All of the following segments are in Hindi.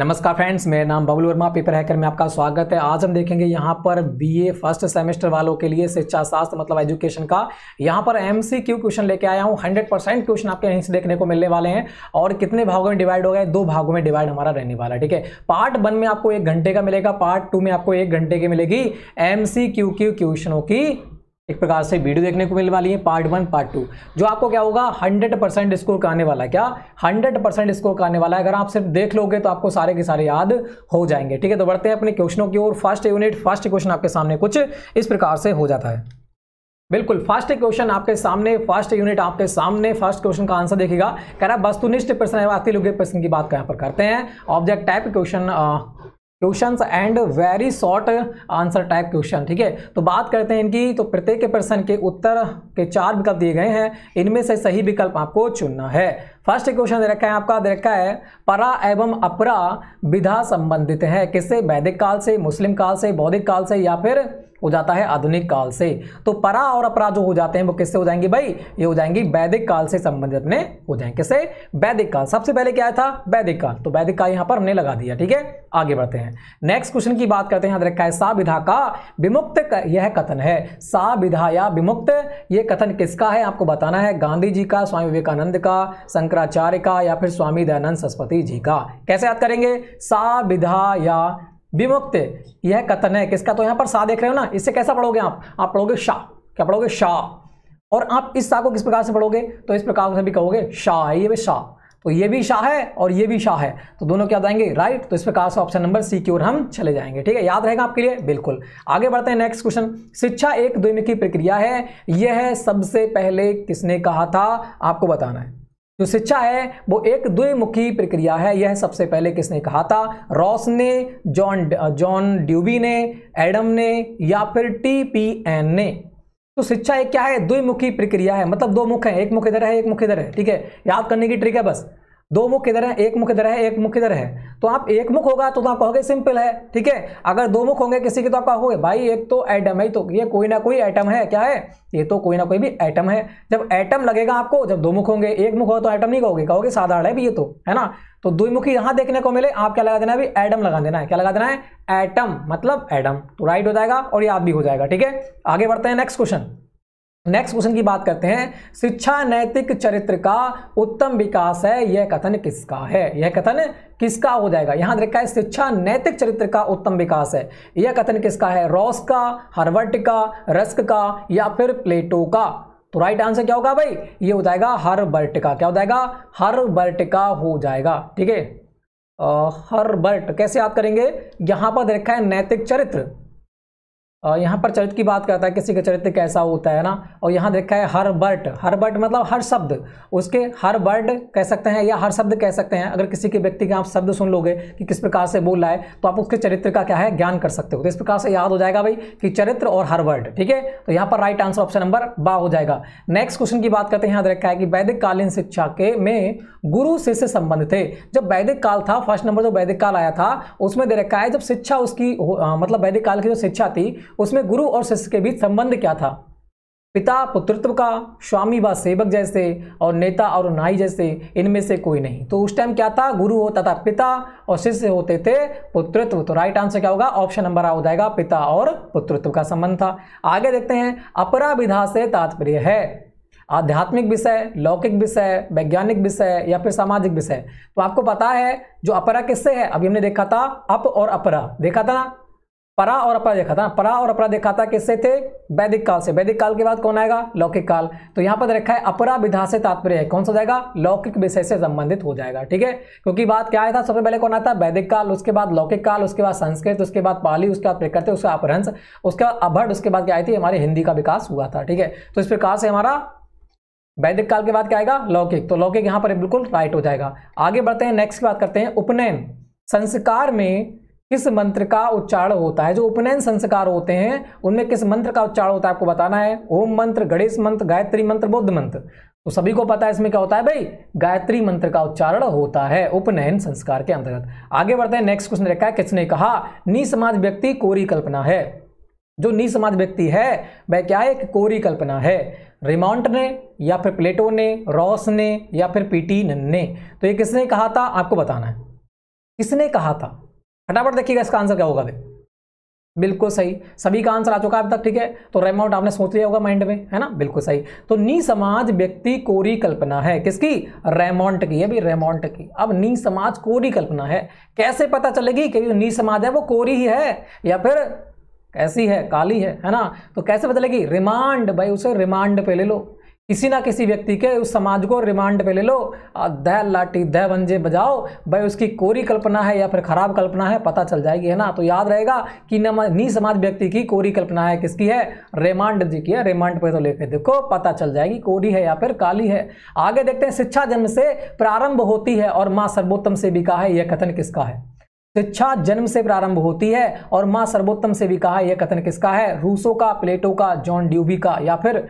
नमस्कार फ्रेंड्स मेरा नाम बबुल वर्मा पेपर हैकर में आपका स्वागत है आज हम देखेंगे यहाँ पर बीए फर्स्ट सेमेस्टर वालों के लिए शिक्षा शास्त्र मतलब एजुकेशन का यहाँ पर एमसीक्यू क्वेश्चन लेके आया हूँ 100 परसेंट क्वेश्चन आपके यहीं से देखने को मिलने वाले हैं और कितने भागों में डिवाइड हो गए दो भागों में डिवाइड हमारा रहने वाला है ठीक है पार्ट वन में आपको एक घंटे का मिलेगा पार्ट टू में आपको एक घंटे की मिलेगी एम सी क्यू क्वेश्चनों की एक प्रकार से वीडियो देखने को मिलने वाली है पार्ट वन पार्ट टू जो आपको क्या होगा हंड्रेड परसेंट स्कोर कराने वाला है क्या हंड्रेड परसेंट स्कोर कराने वाला है अगर आप सिर्फ देख लोगे तो आपको सारे के सारे याद हो जाएंगे ठीक है तो बढ़ते हैं अपने क्वेश्चनों की ओर फर्स्ट यूनिट फर्स्ट क्वेश्चन आपके सामने कुछ इस प्रकार से हो जाता है बिल्कुल फर्स्ट क्वेश्चन आपके सामने फर्स्ट यूनिट आपके सामने फर्स्ट क्वेश्चन का आंसर देखिएगा कह रहा है वस्तुनिष्ठ प्रश्न है वास्तविक प्रश्न की बात यहाँ पर करते हैं object type question question and very short answer type question ठीक है तो बात करते हैं इनकी तो प्रत्येक प्रश्न के उत्तर के चार विकल्प दिए गए हैं इनमें से सही विकल्प आपको चुनना है फर्स्ट क्वेश्चन दे रखा है आपका दे रखा है परा एवं अपरा विधा संबंधित है किससे वैदिक काल से मुस्लिम काल से बौद्धिक काल से या फिर हो जाता है आधुनिक काल से तो परा और अपरा जो हो जाते हैं वो किससे हो जाएंगे भाई ये हो जाएंगी वैदिक काल से संबंधित अपने हो जाएंगे किससे वैदिक काल सबसे पहले क्या था वैदिक काल तो वैदिक काल यहां पर हमने लगा दिया ठीक है आगे बढ़ते हैं नेक्स्ट क्वेश्चन की बात करते हैं याद रखा है साविधा का विमुक्त यह कथन है साविधा या विमुक्त यह कथन किसका है आपको बताना है गांधी जी का स्वामी विवेकानंद का शंकराचार्य का या फिर स्वामी दयानंद सरस्वती जी का कैसे याद करेंगे साविधा या विमुक्त यह कथन है किसका तो यहाँ पर शाह देख रहे हो ना इससे कैसा पढ़ोगे आप आप पढ़ोगे शाह क्या पढ़ोगे शाह और आप इस शाह को किस प्रकार से पढ़ोगे तो इस प्रकार से भी कहोगे शाह है ये भी शाह तो ये भी शाह है और ये भी शाह है तो दोनों क्या जाएंगे राइट तो इस प्रकार से ऑप्शन नंबर सी की ओर हम चले जाएंगे ठीक है याद रहेगा आपके लिए बिल्कुल आगे बढ़ते हैं नेक्स्ट क्वेश्चन शिक्षा एक द्विमुखी प्रक्रिया है यह है सबसे पहले किसने कहा था आपको बताना है जो तो शिक्षा है वो एक द्विमुखी प्रक्रिया है यह सबसे पहले किसने कहा था रॉस ने जॉन जॉन ड्यूबी ने एडम ने या फिर टी पी एन ने तो शिक्षा एक क्या है द्विमुखी प्रक्रिया है मतलब दो मुख है एक मुख इधर है एक मुख इधर है ठीक है याद करने की ट्रिक है बस दो मुख किधर है एक मुख इधर है एक मुख इधर है तो आप एक मुख होगा तो, तो आप कहोगे सिंपल है ठीक है अगर दो मुख होंगे किसी के तो आप कहोगे भाई एक तो एटम है तो ये कोई ना कोई एटम है क्या है ये तो कोई ना कोई भी एटम है जब एटम लगेगा आपको जब दो मुख होंगे एक मुख होगा तो एटम नहीं कहोगे कहोगे साधारण है भी ये तो है ना तो द्विमुखी यहां देखने को मिले आप क्या लगा देना है अभी एडम लगा देना है क्या लगा देना है एटम मतलब एडम तो राइट हो जाएगा और याद भी हो जाएगा ठीक है आगे बढ़ते हैं नेक्स्ट क्वेश्चन नेक्स्ट क्वेश्चन की बात करते हैं शिक्षा नैतिक चरित्र का उत्तम विकास है यह कथन किसका है यह कथन किसका हो जाएगा यहां देखा है शिक्षा नैतिक चरित्र का उत्तम विकास है यह कथन किसका है रॉस का हर्वर्ट का रस्क का या फिर प्लेटो का तो राइट आंसर क्या होगा भाई ये हो जाएगा हर बर्ट का क्या हो जाएगा बर्ट का हो जाएगा ठीक है हर बर्ट कैसे याद करेंगे यहां पर देखा है नैतिक चरित्र यहाँ पर चरित्र की बात करता है किसी का चरित्र कैसा होता है ना और यहाँ देखा है हर बर्ट हर बर्ट मतलब हर शब्द उसके हर वर्ड कह सकते हैं या हर शब्द कह सकते हैं अगर किसी के व्यक्ति के आप शब्द सुन लोगे कि किस प्रकार से बोल रहा है तो आप उसके चरित्र का क्या है ज्ञान कर सकते हो तो इस प्रकार से याद हो जाएगा भाई कि चरित्र और हर वर्ड ठीक है तो यहाँ पर राइट आंसर ऑप्शन नंबर बा हो जाएगा नेक्स्ट क्वेश्चन की बात करते हैं यहाँ रखा है कि वैदिक कालीन शिक्षा के में गुरु शिष्य संबंध थे जब वैदिक काल था फर्स्ट नंबर जो वैदिक काल आया था उसमें दे रखा है जब शिक्षा उसकी मतलब वैदिक काल की जो शिक्षा थी उसमें गुरु और शिष्य के बीच संबंध क्या था पिता पुत्रत्व का स्वामी व सेवक जैसे और नेता और नाई जैसे इनमें से कोई नहीं तो उस टाइम क्या था गुरु होता था पिता और शिष्य होते थे पुत्रत्व तो राइट आंसर क्या होगा ऑप्शन नंबर आ हो जाएगा पिता और पुत्रत्व का संबंध था आगे देखते हैं अपरा विधा से तात्पर्य है आध्यात्मिक विषय लौकिक विषय वैज्ञानिक विषय या फिर सामाजिक विषय तो आपको पता है जो अपरा किससे है अभी हमने देखा था अप और अपरा देखा था ना परा और अपरा देखा था परा और अपरा देखा था किससे थे वैदिक काल से वैदिक काल के बाद कौन आएगा लौकिक काल तो यहां पर रखा है अपरा विधा से तात्पर्य है कौन सा जाएगा लौकिक विषय से संबंधित हो जाएगा ठीक है क्योंकि बात क्या आया था सबसे पहले कौन आता वैदिक काल उसके बाद लौकिक काल उसके बाद संस्कृत उसके बाद पाली उसके बाद प्रकृत उसका अपहंस उसके बाद अभट उसके बाद क्या आई थी हमारे हिंदी का विकास हुआ था ठीक है तो इस प्रकार से हमारा वैदिक काल के बाद क्या आएगा लौकिक तो लौकिक यहां पर बिल्कुल राइट हो जाएगा आगे बढ़ते हैं नेक्स्ट की बात करते हैं उपनयन संस्कार में किस मंत्र का उच्चारण होता है जो उपनयन संस्कार होते हैं उनमें किस मंत्र का उच्चारण होता है आपको बताना है ओम मंत्र गणेश मंत्र गायत्री मंत्र बुद्ध मंत्र तो सभी को पता है इसमें क्या होता है भाई गायत्री मंत्र का उच्चारण होता है उपनयन संस्कार के अंतर्गत आगे बढ़ते हैं नेक्स्ट क्वेश्चन रखा है किसने कहा नी समाज व्यक्ति कोरी कल्पना है जो नी समाज व्यक्ति है वह क्या है एक कोरी कल्पना है रिमाउंट ने या फिर प्लेटो ने रॉस ने या फिर पीटी ने तो ये किसने कहा था आपको बताना है किसने कहा था फटाफट देखिएगा इसका आंसर क्या होगा भाई बिल्कुल सही सभी का आंसर आ चुका है अब तक ठीक है तो रेमोट आपने सोच लिया होगा माइंड में है ना बिल्कुल सही तो नी समाज व्यक्ति कोरी कल्पना है किसकी रेमोंट की अभी भाई की अब नी समाज कोरी कल्पना है कैसे पता चलेगी कि नी समाज है वो कोरी ही है या फिर कैसी है काली है है ना तो कैसे बदलेगी रिमांड भाई उसे रिमांड पे ले लो किसी ना किसी व्यक्ति के उस समाज को रिमांड पे ले लो दह लाठी दह बंजे बजाओ भाई उसकी कोरी कल्पना है या फिर खराब कल्पना है पता चल जाएगी है ना तो याद रहेगा कि नी समाज व्यक्ति की कोरी कल्पना है किसकी है रेमांड जी की है रेमांड पे तो लेके देखो पता चल जाएगी कोरी है या फिर काली है आगे देखते हैं शिक्षा जन्म से प्रारंभ होती है और माँ सर्वोत्तम से भी कहा है यह कथन किसका है शिक्षा जन्म से प्रारंभ होती है और माँ सर्वोत्तम से भी कहा यह कथन किसका है रूसो का प्लेटो का जॉन ड्यूबी का या फिर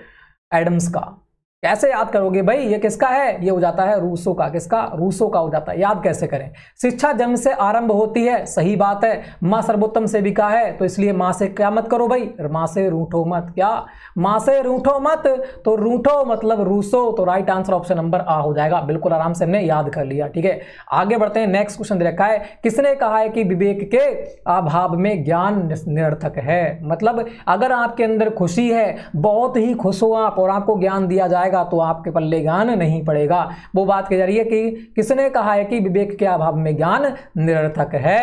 एडम्स का कैसे याद करोगे भाई ये किसका है ये हो जाता है रूसो का किसका रूसो का हो जाता है याद कैसे करें शिक्षा जन्म से आरंभ होती है सही बात है माँ सर्वोत्तम से भी कहा है तो इसलिए माँ से क्या मत करो भाई माँ से रूठो मत क्या माँ से रूठो मत तो रूठो मतलब रूसो तो राइट आंसर ऑप्शन नंबर आ हो जाएगा बिल्कुल आराम से हमने याद कर लिया ठीक है आगे बढ़ते हैं नेक्स्ट क्वेश्चन दे रखा है किसने कहा है कि विवेक के अभाव में ज्ञान निरर्थक है मतलब अगर आपके अंदर खुशी है बहुत ही खुश हो आप और आपको ज्ञान दिया जाएगा जाएगा तो आपके पल्ले ज्ञान नहीं पड़ेगा वो बात के जरिए कि किसने कहा है कि विवेक के अभाव में ज्ञान निरर्थक है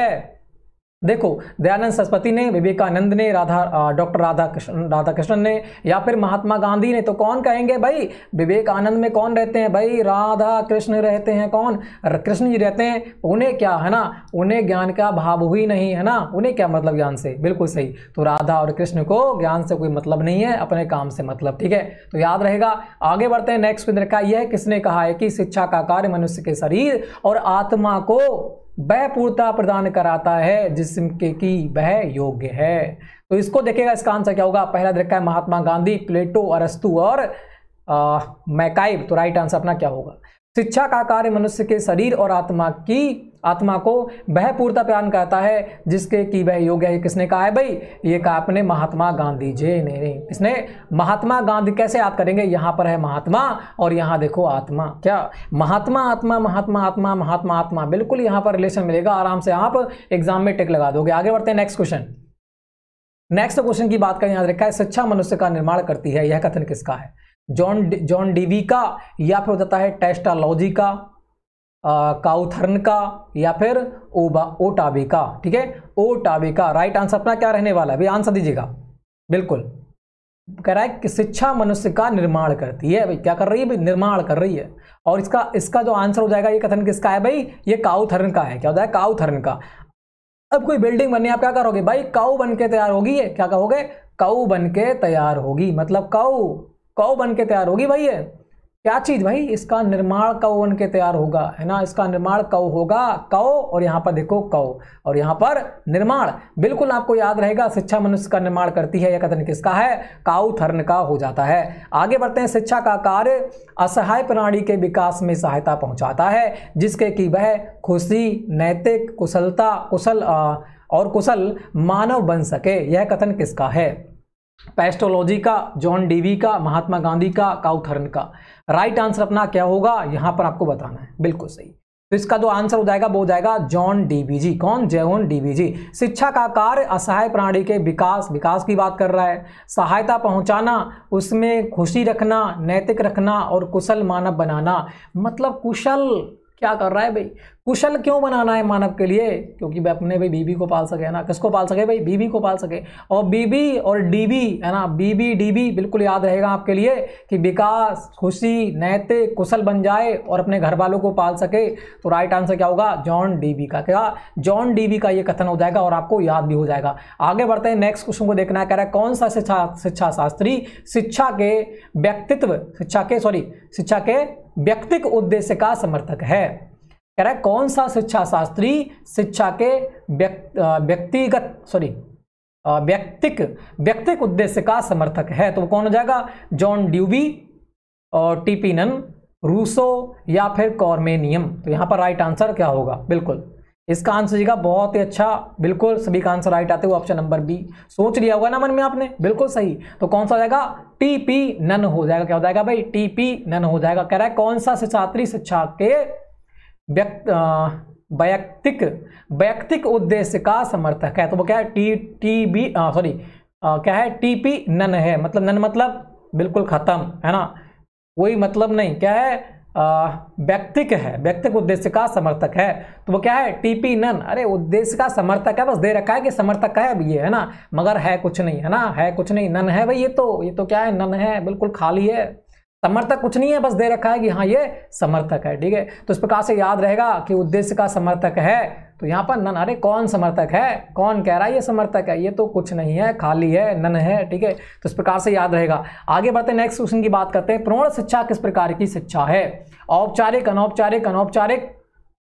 देखो दयानंद सरस्वती ने विवेकानंद ने राधा डॉक्टर राधा कृष्ण राधा कृष्णन ने या फिर महात्मा गांधी ने तो कौन कहेंगे भाई विवेकानंद में कौन रहते हैं भाई राधा कृष्ण रहते हैं कौन कृष्ण जी रहते हैं उन्हें क्या है ना उन्हें ज्ञान का भाव ही नहीं है ना उन्हें क्या मतलब ज्ञान से बिल्कुल सही तो राधा और कृष्ण को ज्ञान से कोई मतलब नहीं है अपने काम से मतलब ठीक है तो याद रहेगा आगे बढ़ते हैं नेक्स्ट क्वेश्चन रखा यह किसने कहा है कि शिक्षा का कार्य मनुष्य के शरीर और आत्मा को वह पूर्णता प्रदान कराता है जिसके की वह योग्य है तो इसको देखेगा इसका आंसर क्या होगा पहला देखा है महात्मा गांधी प्लेटो अरस्तु और मैकाइव मैकाइब तो राइट आंसर अपना क्या होगा शिक्षा का कार्य मनुष्य के शरीर और आत्मा की आत्मा को वह पूर्णता प्रदान करता है जिसके कि वह योग्य है किसने कहा है भाई ये कहा अपने महात्मा गांधी जी ने नहीं किसने महात्मा गांधी कैसे याद करेंगे यहाँ पर है महात्मा और यहाँ देखो आत्मा क्या महात्मा आत्मा महात्मा आत्मा महात्मा आत्मा बिल्कुल यहाँ पर रिलेशन मिलेगा आराम से आप एग्जाम में टिक लगा दोगे आगे बढ़ते हैं नेक्स्ट क्वेश्चन नेक्स्ट क्वेश्चन की बात करें याद रखा है शिक्षा मनुष्य का निर्माण करती है यह कथन किसका है जॉन जॉन डीवी का या फिर हो जाता है टेस्टालॉजी का काउथर्न का या फिर ओबा ओ का ठीक है ओ का राइट आंसर अपना क्या रहने वाला है भाई आंसर दीजिएगा बिल्कुल कह रहा है कि शिक्षा मनुष्य का निर्माण करती है भाई क्या कर रही है भाई निर्माण कर रही है और इसका इसका जो आंसर हो जाएगा ये कथन किसका है भाई ये काउथर्न का है क्या हो जाएगा काउथर्न का अब कोई बिल्डिंग बनने आप क्या करोगे भाई काउ बन के तैयार होगी ये क्या कहोगे काउ बन के तैयार होगी मतलब काऊ काऊ बन के तैयार होगी भाई ये क्या चीज़ भाई इसका निर्माण कौ बन के तैयार होगा है ना इसका निर्माण कौ होगा कौ और यहाँ पर देखो कौ और यहाँ पर निर्माण बिल्कुल आपको याद रहेगा शिक्षा मनुष्य का निर्माण करती है यह कथन किसका है काउ थर्न का हो जाता है आगे बढ़ते हैं शिक्षा का कार्य असहाय प्रणाली के विकास में सहायता पहुँचाता है जिसके कि वह खुशी नैतिक कुशलता कुशल और कुशल मानव बन सके यह कथन किसका है पेस्टोलॉजी का जॉन डीवी का महात्मा गांधी का काउथर्न का राइट आंसर अपना क्या होगा यहां पर आपको बताना है बिल्कुल सही तो इसका जो आंसर हो जाएगा वो हो जाएगा जॉन डीबीजी कौन जयन डीबीजी शिक्षा का कार्य असहाय प्राणी के विकास विकास की बात कर रहा है सहायता पहुंचाना उसमें खुशी रखना नैतिक रखना और कुशल मानव बनाना मतलब कुशल क्या कर रहा है भाई कुशल क्यों बनाना है मानव के लिए क्योंकि भाई अपने भाई बीबी को पाल सके है ना किसको पाल सके भाई बीबी को पाल सके और बीबी और डीबी है ना बीबी डीबी बिल्कुल याद रहेगा आपके लिए कि विकास खुशी नैतिक कुशल बन जाए और अपने घर वालों को पाल सके तो राइट आंसर क्या होगा जॉन डीबी का क्या जॉन डीबी का ये कथन हो जाएगा और आपको याद भी हो जाएगा आगे बढ़ते हैं नेक्स्ट क्वेश्चन को देखना है कह रहा है कौन सा शिक्षा शिक्षा शास्त्री शिक्षा के व्यक्तित्व शिक्षा के सॉरी शिक्षा के व्यक्तिक उद्देश्य का समर्थक है कह रहा है कौन सा शिक्षा शास्त्री शिक्षा के व्यक्तिगत सॉरी व्यक्तिक व्यक्तिक उद्देश्य का समर्थक है तो वो कौन हो जाएगा जॉन ड्यूबी और टीपीनन रूसो या फिर कॉर्मेनियम तो यहाँ पर राइट आंसर क्या होगा बिल्कुल इसका आंसर जीगा बहुत ही अच्छा बिल्कुल सभी का आंसर राइट आते हुए ऑप्शन नंबर बी सोच लिया होगा ना मन में आपने बिल्कुल सही तो कौन सा हो जाएगा टी पी नन हो जाएगा क्या हो जाएगा भाई टी पी नन हो जाएगा कह रहा है कौन सा शिक्षात्री शिक्षा के व्यक्त व्यक्तिक उद्देश्य का समर्थक है तो वो क्या है टी टी बी सॉरी क्या है टी पी नन है मतलब नन मतलब बिल्कुल खत्म है ना कोई मतलब नहीं क्या है व्यक्तिक है व्यक्तिक उद्देश्य का समर्थक है तो वो क्या है टीपी नन अरे उद्देश्य का समर्थक है बस दे रखा है कि समर्थक है अब ये है ना मगर है कुछ नहीं है ना है कुछ नहीं नन है भाई ये तो ये तो क्या है नन है बिल्कुल खाली है समर्थक कुछ नहीं है बस दे रखा है कि हाँ ये समर्थक है ठीक है तो इस प्रकार से याद रहेगा कि उद्देश्य का समर्थक है तो यहाँ पर नन अरे कौन समर्थक है कौन कह रहा है ये समर्थक है ये तो कुछ नहीं है खाली है नन है ठीक है तो इस प्रकार से याद रहेगा आगे बढ़ते नेक्स्ट क्वेश्चन की बात करते हैं प्रौढ़ शिक्षा किस प्रकार की शिक्षा है औपचारिक अनौपचारिक अनौपचारिक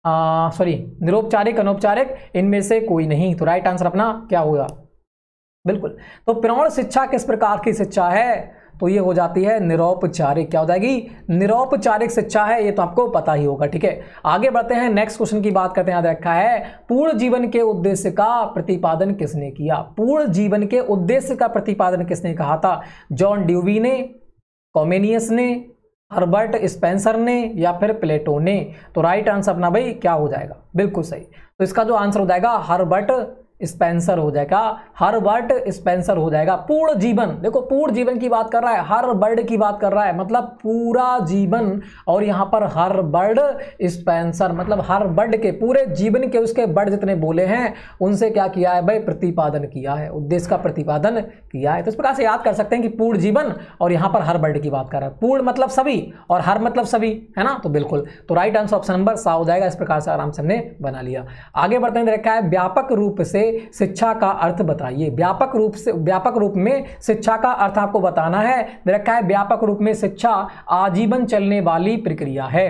सॉरी निरौपचारिक अनौपचारिक इनमें से कोई नहीं तो राइट आंसर अपना क्या होगा बिल्कुल तो प्रौढ़ शिक्षा किस प्रकार की शिक्षा है तो ये हो जाती है निरौपचारिक क्या हो जाएगी निरौपचारिक शिक्षा है ये तो आपको पता ही होगा ठीक है आगे बढ़ते हैं नेक्स्ट क्वेश्चन की बात करते हैं याद रखा है पूर्ण जीवन के उद्देश्य का प्रतिपादन किसने किया पूर्ण जीवन के उद्देश्य का प्रतिपादन किसने कहा था जॉन ड्यूवी ने कॉमेनियस ने हर्बर्ट स्पेंसर ने या फिर प्लेटो ने तो राइट आंसर अपना भाई क्या हो जाएगा बिल्कुल सही तो इसका जो आंसर हो जाएगा हर्बर्ट स्पेंसर हो जाएगा हर्बर्ट स्पेंसर हो जाएगा पूर्ण जीवन देखो पूर्ण जीवन की बात कर रहा है हर बर्ड की बात कर रहा है मतलब पूरा जीवन और यहाँ पर हर बर्ड स्पेंसर मतलब हर बर्ड के पूरे जीवन के उसके बर्ड जितने बोले हैं उनसे क्या किया है भाई प्रतिपादन किया है उद्देश्य का प्रतिपादन किया है तो इस प्रकार से याद कर सकते हैं कि पूर्ण जीवन और यहां पर हर बर्ड की बात कर रहा है पूर्ण मतलब सभी और हर मतलब सभी है ना तो बिल्कुल तो राइट आंसर ऑप्शन नंबर सा हो जाएगा इस प्रकार से आराम से हमने बना लिया आगे बढ़ते हैं देखा है व्यापक रूप से शिक्षा का अर्थ बताइए व्यापक रूप से व्यापक रूप में शिक्षा का अर्थ आपको बताना है रखा है व्यापक रूप में शिक्षा आजीवन चलने वाली प्रक्रिया है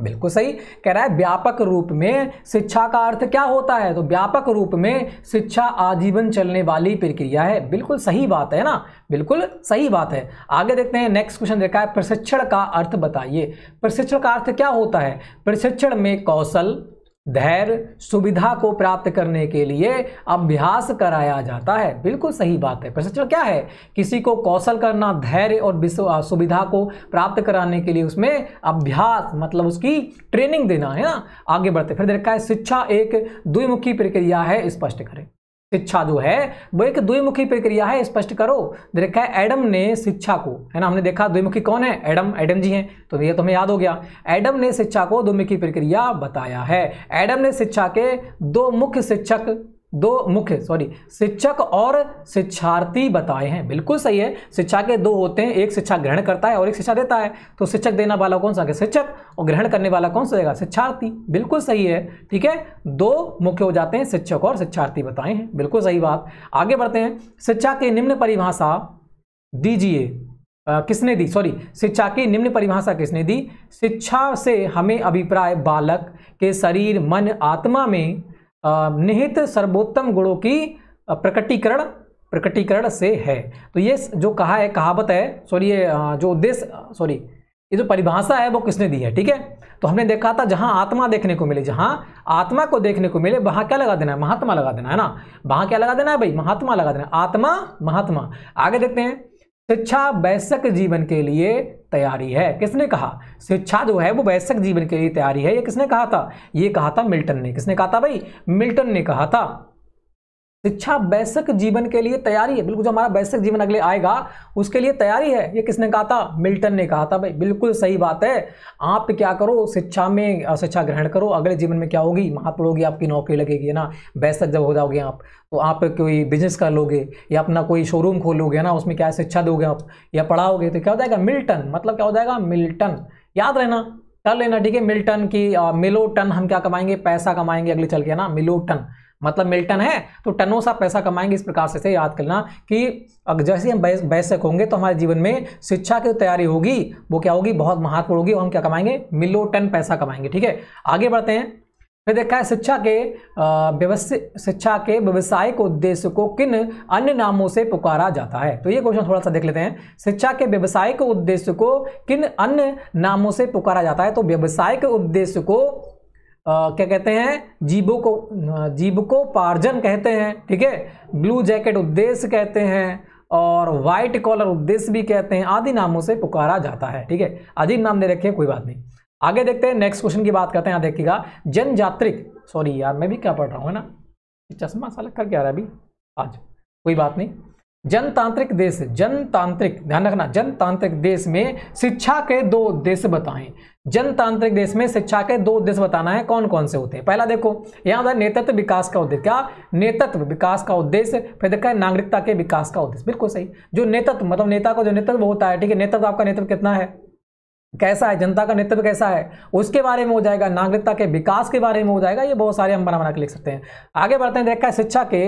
बिल्कुल सही कह रहा है व्यापक रूप में शिक्षा का अर्थ क्या होता है तो व्यापक रूप में शिक्षा आजीवन चलने वाली प्रक्रिया है बिल्कुल सही बात है ना बिल्कुल सही बात है आगे देखते हैं नेक्स्ट क्वेश्चन देखा है प्रशिक्षण का अर्थ बताइए प्रशिक्षण का अर्थ क्या होता है प्रशिक्षण में कौशल धैर्य सुविधा को प्राप्त करने के लिए अभ्यास कराया जाता है बिल्कुल सही बात है प्रशिक्षण क्या है किसी को कौशल करना धैर्य और सुविधा को प्राप्त कराने के लिए उसमें अभ्यास मतलब उसकी ट्रेनिंग देना है ना आगे बढ़ते फिर देखा है शिक्षा एक द्विमुखी प्रक्रिया है स्पष्ट करें शिक्षा जो है वो एक द्विमुखी प्रक्रिया है स्पष्ट करो देखा है एडम ने शिक्षा को है ना हमने देखा द्विमुखी कौन है एडम एडम जी हैं तो ये तो हमें याद हो गया एडम ने शिक्षा को द्विमुखी प्रक्रिया बताया है एडम ने शिक्षा के दो मुख्य शिक्षक दो मुख्य सॉरी शिक्षक और शिक्षार्थी बताए हैं बिल्कुल सही है शिक्षा के दो होते हैं एक शिक्षा ग्रहण करता है और एक शिक्षा देता है तो शिक्षक देने वाला कौन सा शिक्षक और ग्रहण करने वाला कौन सा देगा शिक्षार्थी बिल्कुल सही है ठीक है दो मुख्य हो जाते हैं शिक्षक और शिक्षार्थी बताए हैं बिल्कुल सही बात आगे बढ़ते हैं शिक्षा की निम्न परिभाषा दीजिए किसने दी सॉरी शिक्षा की निम्न परिभाषा किसने दी शिक्षा से हमें अभिप्राय बालक के शरीर मन आत्मा में निहित सर्वोत्तम गुणों की प्रकटीकरण प्रकटीकरण से है तो ये जो कहा है कहावत है सॉरी ये जो उद्देश्य सॉरी ये जो परिभाषा है वो किसने दी है ठीक है तो हमने देखा था जहाँ आत्मा देखने को मिले जहाँ आत्मा को देखने को मिले वहाँ क्या लगा देना है महात्मा लगा देना है ना वहाँ क्या लगा देना है भाई महात्मा लगा देना आत्मा महात्मा आगे देखते हैं शिक्षा वैश्यक जीवन के लिए तैयारी है किसने कहा शिक्षा जो है वो वैश्यक जीवन के लिए तैयारी है ये किसने कहा था ये कहा था मिल्टन ने किसने कहा था भाई मिल्टन ने कहा था शिक्षा वैश्यक जीवन के लिए तैयारी है बिल्कुल जो हमारा वैश्यक जीवन अगले आएगा उसके लिए तैयारी है ये किसने कहा था मिल्टन ने कहा था भाई बिल्कुल सही बात है आप क्या करो शिक्षा में शिक्षा ग्रहण करो अगले जीवन में क्या होगी महात्मा होगी आपकी नौकरी लगेगी है ना वैश्यक जब हो जाओगे आप तो आप कोई बिजनेस कर लोगे या अपना कोई शोरूम खोलोगे है ना उसमें क्या शिक्षा दोगे आप या पढ़ाओगे तो क्या हो जाएगा मिल्टन मतलब क्या हो जाएगा मिल्टन याद रहना कर लेना ठीक है मिल्टन की मिलोटन हम क्या कमाएंगे पैसा कमाएंगे अगले चल के ना मिलोटन मतलब मिल्टन है तो टनों सा पैसा कमाएंगे इस प्रकार से याद करना कि जैसे हम वैश्यक होंगे तो हमारे जीवन में शिक्षा की तैयारी होगी वो क्या होगी बहुत महत्वपूर्ण होगी और हम क्या कमाएंगे मिलो टन पैसा कमाएंगे ठीक है आगे बढ़ते हैं फिर देखा है शिक्षा के व्यवस्थित शिक्षा के व्यवसायिक उद्देश्य को किन अन्य नामों से पुकारा जाता है तो ये क्वेश्चन थोड़ा सा देख लेते हैं शिक्षा के व्यवसायिक उद्देश्य को किन अन्य नामों से पुकारा जाता है तो व्यवसायिक उद्देश्य को क्या कहते हैं जीबो को जीव को पार्जन कहते हैं ठीक है ब्लू जैकेट उद्देश्य कहते हैं और व्हाइट कॉलर उद्देश्य भी कहते हैं आदि नामों से पुकारा जाता है ठीक है अजीब नाम दे रखे कोई बात नहीं आगे देखते हैं नेक्स्ट क्वेश्चन की बात करते हैं यहाँ देखिएगा जनजात्रिक सॉरी यार मैं भी क्या पढ़ रहा हूँ है ना चश्मा साला कर क्या रहा है अभी आज कोई बात नहीं जनतांत्रिक देश जनतांत्रिक ध्यान रखना जनतांत्रिक देश में शिक्षा के दो उद्देश्य बताएं जनतांत्रिक देश में शिक्षा के दो उद्देश्य बताना है कौन कौन से होते हैं पहला देखो यहां होता नेतृत्व विकास का उद्देश्य क्या नेतृत्व विकास का उद्देश्य फिर देखा है नागरिकता के विकास का उद्देश्य बिल्कुल सही जो नेतृत्व मतलब नेता का जो नेतृत्व होता है ठीक है नेतृत्व आपका नेतृत्व कितना है कैसा है जनता का नेतृत्व कैसा है उसके बारे में हो जाएगा नागरिकता के विकास के बारे में हो जाएगा ये बहुत सारे हम बना बना के लिख सकते हैं आगे बढ़ते हैं देखा है शिक्षा के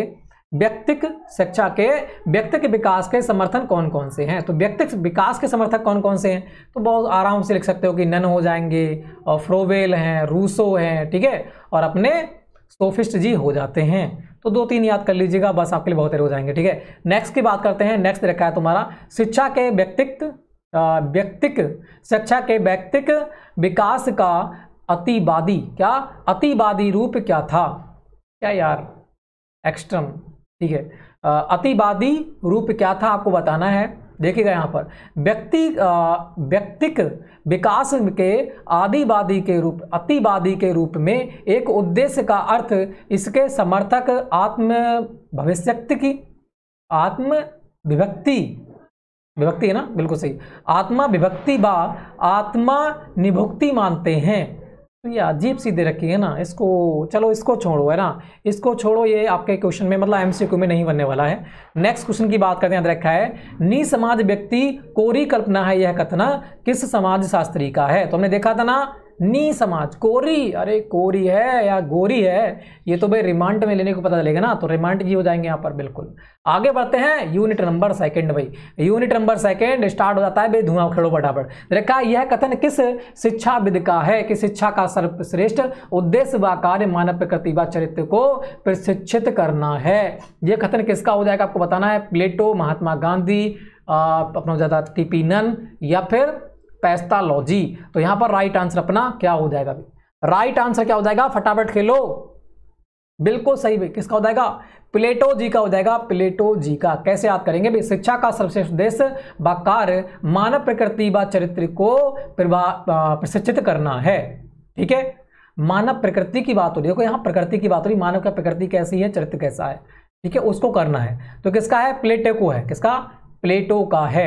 व्यक्तिक शिक्षा के व्यक्तिक विकास के समर्थन कौन कौन से हैं तो व्यक्तिक विकास के समर्थक कौन कौन से हैं तो बहुत आराम से लिख सकते हो कि नन हो जाएंगे और फ्रोवेल हैं रूसो हैं ठीक है और अपने सोफिस्ट जी हो जाते हैं तो दो तीन याद कर लीजिएगा बस आपके लिए बहुत हो जाएंगे ठीक है नेक्स्ट की बात करते हैं नेक्स्ट रखा है तुम्हारा शिक्षा के व्यक्तित्व व्यक्तिक शिक्षा के व्यक्तिक विकास का अतिवादी क्या अतिवादी रूप क्या था क्या यार एक्स्ट्रम ठीक है अतिवादी रूप क्या था आपको बताना है देखिएगा यहाँ पर व्यक्ति व्यक्तिक विकास के आदिवादी के रूप अतिवादी के रूप में एक उद्देश्य का अर्थ इसके समर्थक आत्म भविष्य की आत्म विभक्ति विभक्ति है ना बिल्कुल सही आत्मा विभक्ति व आत्मा निभुक्ति मानते हैं तो ये अजीब सी दे रखी है ना इसको चलो इसको छोड़ो है ना इसको छोड़ो ये आपके क्वेश्चन में मतलब एमसीक्यू में नहीं बनने वाला है नेक्स्ट क्वेश्चन की बात करते हैं रखा है नी समाज व्यक्ति कोरी कल्पना है यह कथना किस समाज शास्त्री का है तो हमने देखा था ना नी समाज कोरी अरे कोरी है या गोरी है ये तो भाई रिमांड में लेने को पता चलेगा ना तो रिमांड जी हो जाएंगे यहाँ पर बिल्कुल आगे बढ़ते हैं यूनिट नंबर सेकंड भाई यूनिट नंबर सेकंड स्टार्ट हो जाता है भाई धुआं खेड़ो फटाफट देखा यह कथन किस शिक्षाविद का है कि शिक्षा का सर्वश्रेष्ठ उद्देश्य व कार्य मानव प्रकृति व चरित्र को प्रशिक्षित करना है यह कथन किसका हो जाएगा आपको बताना है प्लेटो महात्मा गांधी अपना ज्यादा टीपी नन या फिर पैस्तालॉजी तो यहां पर राइट आंसर अपना क्या हो जाएगा राइट आंसर क्या हो जाएगा फटाफट खेलो बिल्कुल सही भी किसका हो जाएगा प्लेटो जी का हो जाएगा प्लेटो जी का कैसे याद करेंगे भी शिक्षा का सर्वश्रेष्ठ उद्देश्य व कार्य मानव प्रकृति व चरित्र को प्रशिक्षित करना है ठीक है मानव प्रकृति की बात हो रही है देखो यहाँ प्रकृति की बात हो रही मानव का प्रकृति कैसी है चरित्र कैसा है ठीक है उसको करना है तो किसका है प्लेटो को है किसका प्लेटो का है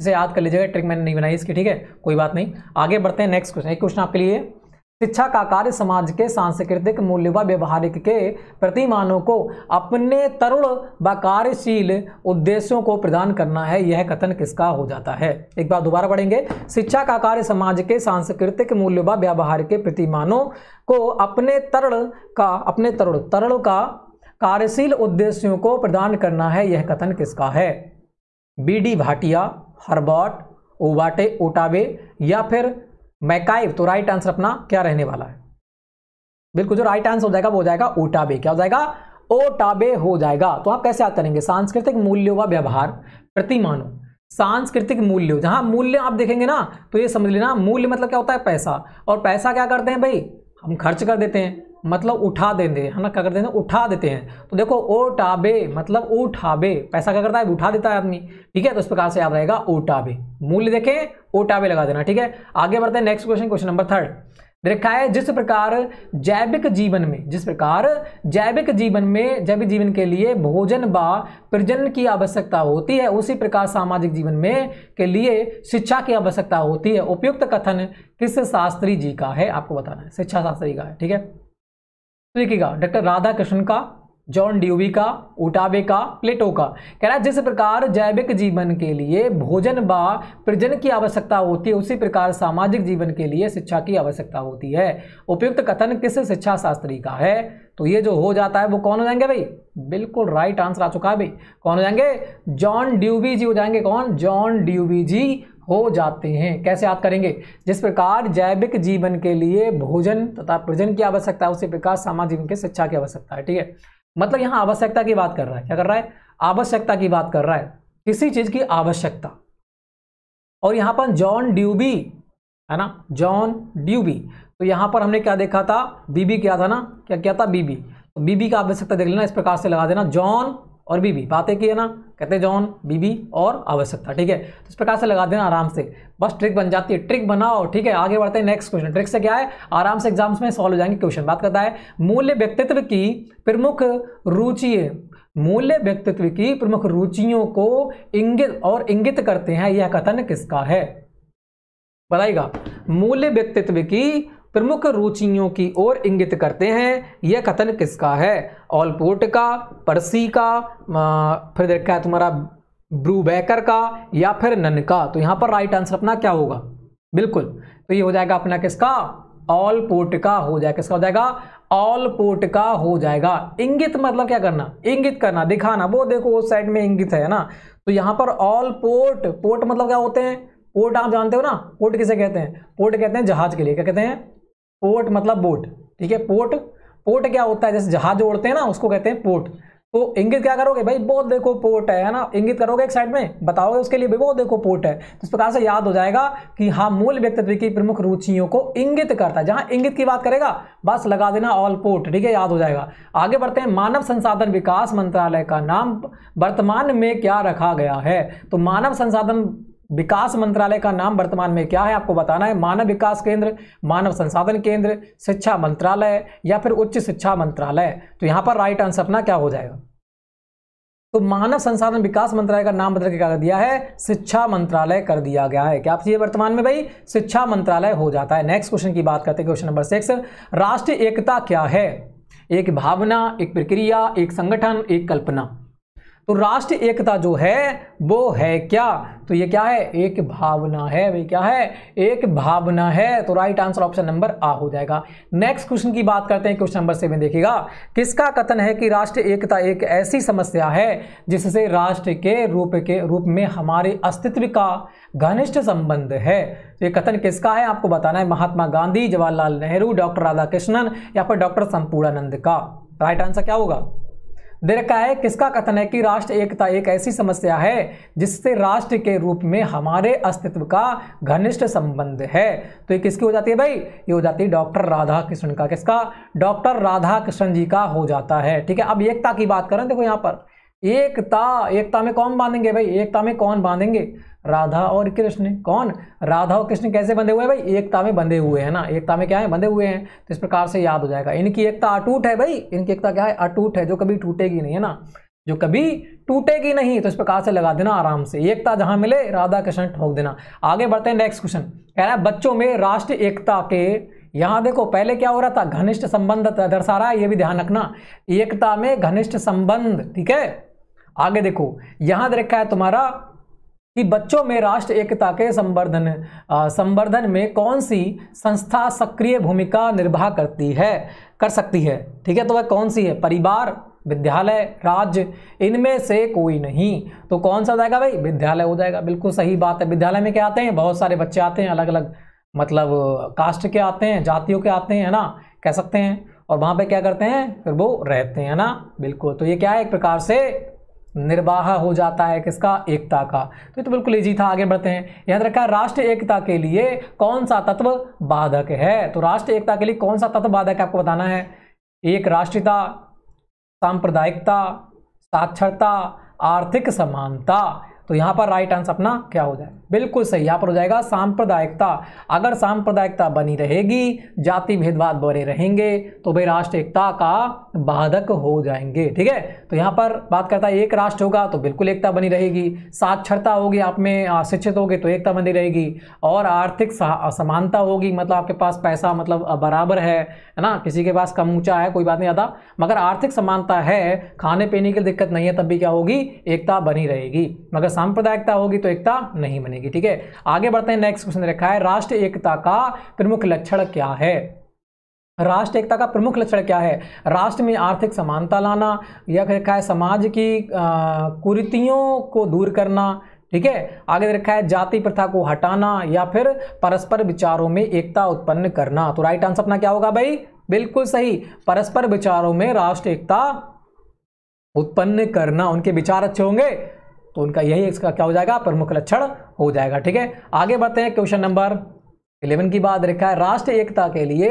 इसे याद कर लीजिएगा ट्रिक मैंने नहीं बनाई इसकी ठीक है कोई बात नहीं आगे बढ़ते हैं नेक्स्ट क्वेश्चन एक क्वेश्चन आपके लिए शिक्षा का कार्य समाज के सांस्कृतिक मूल्य व व्यवहारिक के प्रतिमानों को अपने तरुण व कार्यशील उद्देश्यों को प्रदान करना है यह कथन किसका हो जाता है एक बार दोबारा पढ़ेंगे शिक्षा का कार्य समाज के सांस्कृतिक मूल्य व व्यवहारिक प्रतिमानों को अपने तरुण का अपने तरुण तरुण का कार्यशील उद्देश्यों को प्रदान करना है यह कथन किसका है B D Bhatia Herbart Ottaway Ottaway या फिर मैकाइव तो राइट आंसर अपना क्या रहने वाला है बिल्कुल जो राइट आंसर हो जाएगा वो हो जाएगा ओटाबे क्या हो जाएगा ओटाबे हो जाएगा तो आप कैसे याद करेंगे सांस्कृतिक मूल्यों का व्यवहार प्रतिमानो सांस्कृतिक मूल्य जहां मूल्य आप देखेंगे ना तो ये समझ लेना मूल्य मतलब क्या होता है पैसा और पैसा क्या करते हैं भाई हम खर्च कर देते हैं मतलब उठा देंगे है ना क्या कर हैं उठा देते हैं तो देखो ओटाबे मतलब उठाबे पैसा क्या करता है उठा देता है आदमी ठीक है तो इस प्रकार से याद रहेगा ओटाबे मूल्य देखें ओटाबे लगा देना ठीक है आगे बढ़ते हैं next question question number third देखा है जिस प्रकार जैविक जीवन में जिस प्रकार जैविक जीवन में जैविक जीवन के लिए भोजन व प्रजनन की आवश्यकता होती है उसी प्रकार सामाजिक जीवन में के लिए शिक्षा की आवश्यकता होती है उपयुक्त कथन किस शास्त्री जी का है आपको बताना है शिक्षा शास्त्री का है ठीक है तो देखिएगा डॉक्टर राधा कृष्ण का जॉन ड्यूवी का उटावे का प्लेटो का कह रहा है जिस प्रकार जैविक जीवन के लिए भोजन व प्रजन की आवश्यकता होती है उसी प्रकार सामाजिक जीवन के लिए शिक्षा की आवश्यकता होती है उपयुक्त कथन किस शिक्षा शास्त्री का है तो ये जो हो जाता है वो कौन हो जाएंगे भाई बिल्कुल राइट आंसर आ चुका है भाई कौन हो जाएंगे जॉन ड्यूवी जी हो जाएंगे कौन जॉन ड्यूवी जी हो जाते हैं कैसे याद करेंगे जिस प्रकार जैविक जीवन के लिए भोजन तथा प्रजन की आवश्यकता है उसी प्रकार सामाजिक जीवन की शिक्षा की आवश्यकता है ठीक है मतलब यहाँ आवश्यकता की बात कर रहा है क्या कर रहा है आवश्यकता की बात कर रहा है किसी चीज़ की आवश्यकता और यहाँ पर जॉन ड्यूबी है ना जॉन ड्यूबी तो यहाँ पर हमने क्या देखा था बीबी क्या था ना क्या क्या था बीबी तो बीबी का आवश्यकता देख लेना इस प्रकार से लगा देना जॉन और बीबी बातें की है ना कहते हैं जॉन बीबी और आवश्यकता ठीक है तो इस प्रकार से लगा देना आराम से बस ट्रिक बन जाती है ट्रिक बनाओ ठीक है आगे बढ़ते हैं नेक्स्ट क्वेश्चन ट्रिक से क्या है आराम से एग्जाम्स में सॉल्व हो जाएंगे क्वेश्चन बात करता है मूल्य व्यक्तित्व की प्रमुख रुचि मूल्य व्यक्तित्व की प्रमुख रुचियों को इंगित और इंगित करते हैं यह कथन किसका है बताइएगा मूल्य व्यक्तित्व की प्रमुख रुचियों की ओर इंगित करते हैं यह कथन किसका है ऑलपोर्ट का परसी का फिर देखा है तुम्हारा ब्रूबैकर का या फिर नन का तो यहां पर राइट आंसर अपना क्या होगा बिल्कुल तो ये हो जाएगा अपना किसका ऑल पोर्ट का हो जाएगा किसका हो जाएगा ऑल पोर्ट का हो जाएगा इंगित मतलब क्या करना इंगित करना दिखाना वो देखो उस साइड में इंगित है ना तो यहां पर ऑल पोर्ट पोर्ट मतलब क्या होते हैं पोर्ट आप जानते हो ना पोर्ट किसे कहते हैं पोर्ट कहते हैं जहाज के लिए क्या कहते हैं पोर्ट मतलब बोट ठीक है पोर्ट पोर्ट क्या होता है जैसे जहाज उड़ते हैं ना उसको कहते हैं पोर्ट तो इंगित क्या करोगे भाई बहुत देखो पोर्ट है ना इंगित करोगे एक साइड में बताओगे उसके लिए भाई बहुत देखो पोर्ट है तो इस प्रकार से याद हो जाएगा कि हाँ मूल व्यक्तित्व की प्रमुख रुचियों को इंगित करता है जहां इंगित की बात करेगा बस लगा देना ऑल पोर्ट ठीक है याद हो जाएगा आगे बढ़ते हैं मानव संसाधन विकास मंत्रालय का नाम वर्तमान में क्या रखा गया है तो मानव संसाधन विकास मंत्रालय का नाम वर्तमान में क्या है आपको बताना है मानव विकास केंद्र मानव संसाधन केंद्र शिक्षा मंत्रालय या फिर उच्च शिक्षा मंत्रालय तो यहां पर राइट आंसर अपना क्या हो जाएगा तो मानव संसाधन विकास मंत्रालय का नाम बदल के क्या कर दिया है शिक्षा मंत्रालय कर दिया गया है क्या आप चाहिए वर्तमान में भाई शिक्षा मंत्रालय हो जाता है नेक्स्ट क्वेश्चन की बात करते हैं क्वेश्चन नंबर सिक्स राष्ट्रीय एकता क्या है एक भावना एक प्रक्रिया एक संगठन एक कल्पना तो राष्ट्र एकता जो है वो है क्या तो ये क्या है एक भावना है भाई क्या है एक भावना है तो राइट आंसर ऑप्शन नंबर आ हो जाएगा नेक्स्ट क्वेश्चन की बात करते हैं क्वेश्चन नंबर सेवन देखिएगा किसका कथन है कि राष्ट्र एकता एक ऐसी समस्या है जिससे राष्ट्र के रूप के रूप में हमारे अस्तित्व का घनिष्ठ संबंध है तो ये कथन किसका है आपको बताना है महात्मा गांधी जवाहरलाल नेहरू डॉक्टर राधाकृष्णन या फिर डॉक्टर संपूर्णानंद का राइट आंसर क्या होगा दे रखा है किसका कथन है कि राष्ट्र एकता एक ऐसी समस्या है जिससे राष्ट्र के रूप में हमारे अस्तित्व का घनिष्ठ संबंध है तो ये किसकी हो जाती है भाई ये हो जाती है डॉक्टर राधा कृष्ण का किसका डॉक्टर राधा कृष्ण जी का हो जाता है ठीक है अब एकता की बात करें देखो यहाँ पर एकता एकता में कौन बांधेंगे भाई एकता में कौन बांधेंगे राधा और कृष्ण कौन राधा और कृष्ण कैसे बंधे हुए हैं भाई एकता में बंधे हुए हैं ना एकता में क्या है बंधे हुए हैं तो इस प्रकार से याद हो जाएगा इनकी एकता अटूट है भाई इनकी एकता क्या है अटूट है जो कभी टूटेगी नहीं है ना जो कभी टूटेगी नहीं तो इस प्रकार से लगा देना आराम से एकता जहां मिले राधा कृष्ण ठोक देना आगे बढ़ते हैं नेक्स्ट क्वेश्चन कह रहा है बच्चों में राष्ट्र एकता के यहां देखो पहले क्या हो रहा था घनिष्ठ संबंध दर्शा रहा है ये भी ध्यान रखना एकता में घनिष्ठ संबंध ठीक है आगे देखो यहां दे रखा है तुम्हारा कि बच्चों में राष्ट्र एकता के संवर्धन संवर्धन में कौन सी संस्था सक्रिय भूमिका निर्वाह करती है कर सकती है ठीक है तो वह कौन सी है परिवार विद्यालय राज्य इनमें से कोई नहीं तो कौन सा हो जाएगा भाई विद्यालय हो जाएगा बिल्कुल सही बात है विद्यालय में क्या आते हैं बहुत सारे बच्चे आते हैं अलग अलग मतलब कास्ट के आते हैं जातियों के आते हैं है ना कह सकते हैं और वहाँ पे क्या करते हैं फिर वो रहते हैं ना बिल्कुल तो ये क्या है एक प्रकार से निर्वाह हो जाता है किसका एकता का तो ये तो बिल्कुल ईजी था आगे बढ़ते हैं याद रखा राष्ट्र एकता के लिए कौन सा तत्व बाधक है तो राष्ट्र एकता के लिए कौन सा तत्व बाधक है आपको बताना है एक राष्ट्रीयता सांप्रदायिकता साक्षरता आर्थिक समानता तो यहां पर राइट आंसर अपना क्या हो जाए बिल्कुल सही यहाँ पर हो जाएगा सांप्रदायिकता अगर सांप्रदायिकता बनी रहेगी जाति भेदभाव बने रहेंगे तो भाई राष्ट्र एकता का बाधक हो जाएंगे ठीक है तो यहाँ पर बात करता है एक राष्ट्र होगा तो बिल्कुल एकता बनी रहेगी साक्षरता होगी आप में शिक्षित होगे तो एकता बनी रहेगी और आर्थिक समानता होगी मतलब आपके पास पैसा मतलब बराबर है है ना किसी के पास कम ऊंचा है कोई बात नहीं आता मगर आर्थिक समानता है खाने पीने की दिक्कत नहीं है तब भी क्या होगी एकता बनी रहेगी मगर सांप्रदायिकता होगी तो एकता नहीं बनेगी बनेगी ठीक है आगे बढ़ते हैं नेक्स्ट क्वेश्चन रखा है राष्ट्र एकता का प्रमुख लक्षण क्या है राष्ट्र एकता का प्रमुख लक्षण क्या है राष्ट्र में आर्थिक समानता लाना यह रखा है समाज की कुरीतियों को दूर करना ठीक है आगे रखा है जाति प्रथा को हटाना या फिर परस्पर विचारों में एकता उत्पन्न करना तो राइट आंसर अपना क्या होगा भाई बिल्कुल सही परस्पर विचारों में राष्ट्र एकता उत्पन्न करना उनके विचार अच्छे होंगे तो उनका यही इसका क्या हो जाएगा प्रमुख लक्षण हो जाएगा ठीक है आगे बढ़ते हैं क्वेश्चन नंबर इलेवन की बात रखा है राष्ट्र एकता के लिए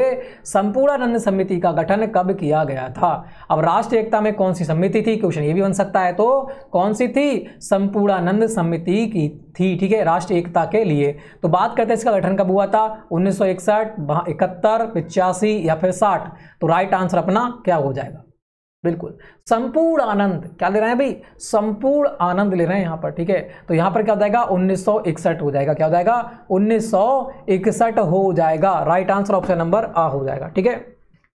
संपूर्णानंद समिति का गठन कब किया गया था अब राष्ट्र एकता में कौन सी समिति थी क्वेश्चन ये भी बन सकता है तो कौन सी थी संपूर्णानंद समिति की थी ठीक है राष्ट्र एकता के लिए तो बात करते हैं इसका गठन कब हुआ था उन्नीस सौ इकसठ इकहत्तर पिचासी या फिर साठ तो राइट आंसर अपना क्या हो जाएगा बिल्कुल संपूर्ण आनंद क्या ले रहे हैं भाई संपूर्ण आनंद ले रहे हैं यहाँ पर ठीक है तो यहाँ पर क्या हो जाएगा उन्नीस हो जाएगा क्या हो जाएगा उन्नीस हो जाएगा राइट आंसर ऑप्शन नंबर आ हो जाएगा ठीक है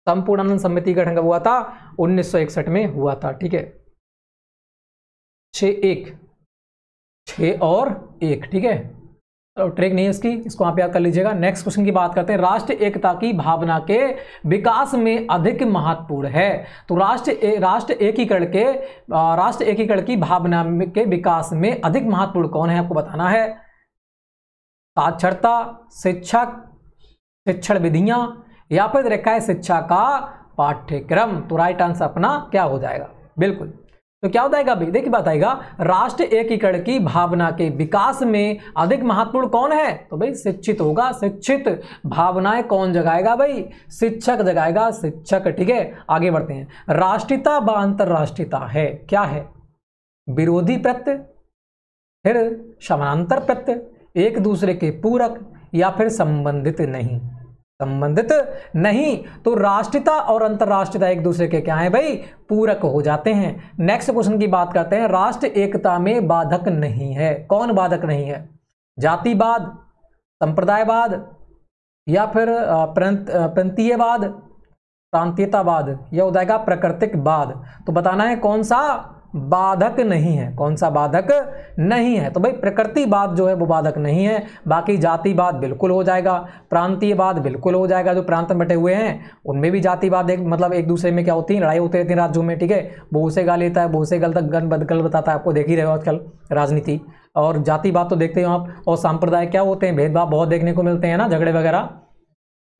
संपूर्ण आनंद समिति गठन कब हुआ था उन्नीस में हुआ था ठीक है छ एक छ और एक ठीक है ट्रेक तो नहीं है इसकी इसको आप याद कर लीजिएगा नेक्स्ट क्वेश्चन की बात करते हैं राष्ट्र एकता की भावना के विकास में अधिक महत्वपूर्ण है तो राष्ट्र राष्ट्र एकीकरण के राष्ट्र एकीकरण की भावना के विकास में अधिक महत्वपूर्ण कौन है आपको बताना है साक्षरता शिक्षक शिक्षण विधियां या फिर रेखा है शिक्षा का पाठ्यक्रम तो राइट आंसर अपना क्या हो जाएगा बिल्कुल तो क्या बताएगा देखिए बताएगा राष्ट्र एकीकरण की भावना के विकास में अधिक महत्वपूर्ण कौन है तो भाई शिक्षित होगा शिक्षित भावनाएं कौन जगाएगा भाई शिक्षक जगाएगा शिक्षक ठीक है आगे बढ़ते हैं राष्ट्रीयता व अंतर्राष्ट्रीयता है क्या है विरोधी प्रत्यय फिर समानांतर प्रत्यय एक दूसरे के पूरक या फिर संबंधित नहीं संबंधित नहीं तो राष्ट्रीयता और अंतर्राष्ट्रीयता एक दूसरे के क्या है भाई पूरक हो जाते हैं नेक्स्ट क्वेश्चन की बात करते हैं राष्ट्र एकता में बाधक नहीं है कौन बाधक नहीं है जातिवाद संप्रदायवाद या फिर प्रांतीयवाद प्रांतीयतावाद या उदयगा प्राकृतिकवाद तो बताना है कौन सा बाधक नहीं है कौन सा बाधक नहीं है तो भाई प्रकृतिवाद जो है वो बाधक नहीं है बाकी जातिवाद बिल्कुल हो जाएगा प्रांतीयवाद बिल्कुल हो जाएगा जो प्रांत में बटे हुए हैं उनमें भी जातिवाद एक मतलब एक दूसरे में क्या होती है लड़ाई होती रहती है राज्यों में ठीक है वो उसे गा लेता है वो गल गलत गन बदगल बताता है आपको देख ही रहे हो आजकल राजनीति और जातिवाद तो देखते हो आप और सांप्रदाय क्या होते हैं भेदभाव बहुत देखने को मिलते हैं ना झगड़े वगैरह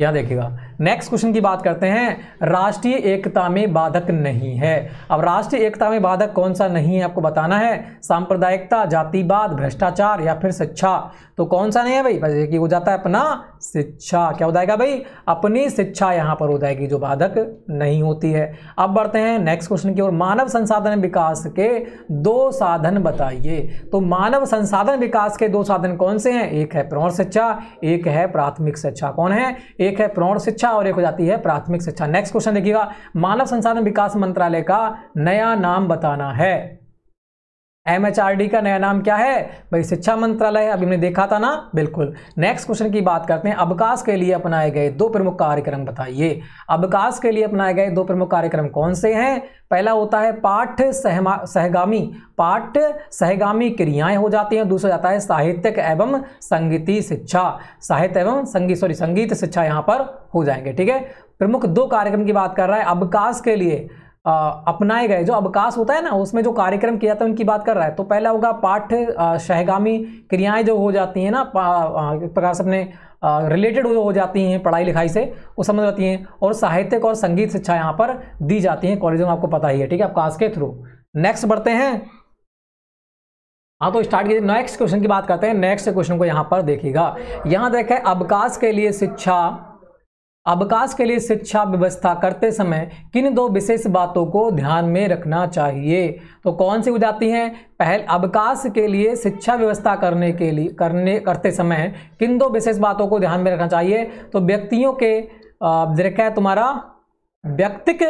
यहाँ देखिएगा नेक्स्ट क्वेश्चन की बात करते हैं राष्ट्रीय एकता में बाधक नहीं है अब राष्ट्रीय एकता में बाधक कौन सा नहीं है आपको बताना है सांप्रदायिकता जातिवाद भ्रष्टाचार या फिर शिक्षा तो कौन सा नहीं है भाई कि हो जाता है अपना शिक्षा क्या हो जाएगा भाई अपनी शिक्षा यहाँ पर हो जाएगी जो बाधक नहीं होती है अब बढ़ते हैं नेक्स्ट क्वेश्चन की ओर मानव संसाधन विकास के दो साधन बताइए तो मानव संसाधन विकास के दो साधन कौन से हैं एक है प्रौढ़ शिक्षा एक है प्राथमिक शिक्षा कौन है एक है प्रौढ़ शिक्षा शिक्षा और एक हो जाती है प्राथमिक शिक्षा नेक्स्ट क्वेश्चन देखिएगा मानव संसाधन विकास मंत्रालय का नया नाम बताना है एमएचआरडी का नया नाम क्या है भाई शिक्षा मंत्रालय अभी हमने देखा था ना बिल्कुल नेक्स्ट क्वेश्चन की बात करते हैं अवकाश के लिए अपनाए गए दो प्रमुख कार्यक्रम बताइए अवकाश के लिए अपनाए गए दो प्रमुख कार्यक्रम कौन से हैं पहला होता है पाठ सहगामी पाठ सहगामी क्रियाएं हो जाती हैं दूसरा जाता है साहित्यिक एवं संगीति शिक्षा साहित्य एवं संगीत सॉरी संगीत शिक्षा यहाँ पर हो जाएंगे ठीक है प्रमुख दो कार्यक्रम की बात कर रहा है अवकाश के लिए अपनाए गए जो अवकाश होता है ना उसमें जो कार्यक्रम किया था उनकी बात कर रहा है तो पहला होगा पाठ सहगामी क्रियाएं जो हो जाती हैं ना एक प्रकार से अपने रिलेटेड हो जाती हैं पढ़ाई लिखाई से वो समझ जाती हैं और साहित्यिक और संगीत शिक्षा यहाँ पर दी जाती है कॉलेजों में आपको पता ही है ठीक है अवकाश के थ्रू नेक्स्ट बढ़ते हैं हाँ तो स्टार्ट कीजिए नेक्स्ट क्वेश्चन की बात करते हैं नेक्स्ट क्वेश्चन को यहाँ पर देखिएगा यहाँ देखें अवकाश के लिए शिक्षा अवकाश के लिए शिक्षा व्यवस्था करते समय किन दो विशेष बातों को ध्यान में रखना चाहिए तो कौन सी हो जाती हैं पहल अवकाश के लिए शिक्षा व्यवस्था करने के लिए करने करते समय किन दो विशेष बातों को ध्यान में रखना चाहिए तो व्यक्तियों के क्या है तुम्हारा व्यक्तिक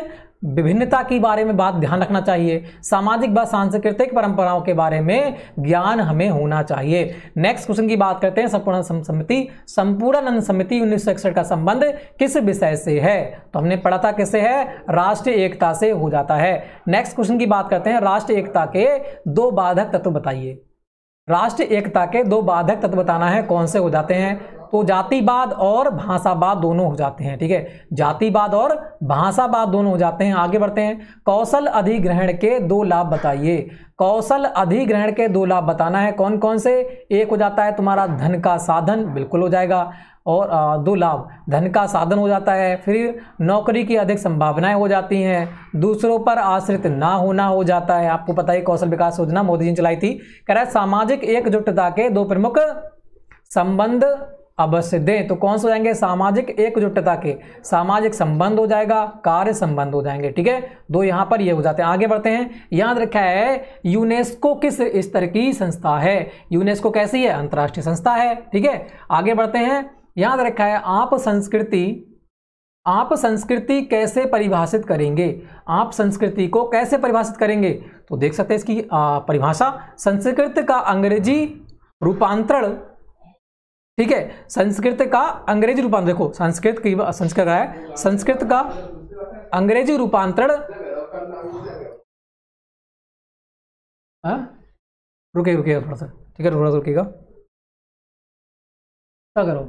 विभिन्नता के बारे में बात ध्यान रखना चाहिए सामाजिक व सांस्कृतिक परंपराओं के बारे में ज्ञान हमें होना चाहिए नेक्स्ट क्वेश्चन की बात करते हैं संपूर्ण समिति संपूर्णानंद समिति उन्नीस सौ इकसठ का संबंध किस विषय से है तो हमने पढ़ा था किसे है राष्ट्रीय एकता से हो जाता है नेक्स्ट क्वेश्चन की बात करते हैं राष्ट्रीय एकता के दो बाधक तत्व बताइए राष्ट्रीय एकता के दो बाधक तत्व बताना है कौन से हो जाते हैं तो जातिवाद और भाषावाद दोनों हो जाते हैं ठीक है जातिवाद और भाषावाद दोनों हो जाते हैं आगे बढ़ते हैं कौशल अधिग्रहण के दो लाभ बताइए कौशल अधिग्रहण के दो लाभ बताना है कौन कौन से एक हो जाता है तुम्हारा धन का साधन बिल्कुल हो जाएगा और दो लाभ धन का साधन हो जाता है फिर नौकरी की अधिक संभावनाएं हो जाती हैं दूसरों पर आश्रित ना होना हो जाता है आपको पता है कौशल विकास योजना मोदी जी ने चलाई थी कह रहा है सामाजिक एकजुटता के दो प्रमुख संबंध अवश्य दें तो कौन से हो जाएंगे सामाजिक एकजुटता के सामाजिक संबंध हो जाएगा कार्य संबंध हो जाएंगे ठीक है दो यहां पर ये हो जाते हैं आगे बढ़ते हैं याद रखा है यूनेस्को किस स्तर की संस्था है यूनेस्को कैसी है अंतर्राष्ट्रीय संस्था है ठीक है आगे बढ़ते हैं याद रखा है आप संस्कृति आप संस्कृति कैसे परिभाषित करेंगे आप संस्कृति को कैसे परिभाषित करेंगे तो देख सकते हैं इसकी परिभाषा संस्कृत का अंग्रेजी रूपांतरण ठीक है संस्कृत का अंग्रेजी रूपांतरण देखो संस्कृत की संस्कृत का है संस्कृत का अंग्रेजी रूपांतरण रुके हाँ? रुकेगा थोड़ा सा ठीक है थोड़ा सा रुकेगा क्या करो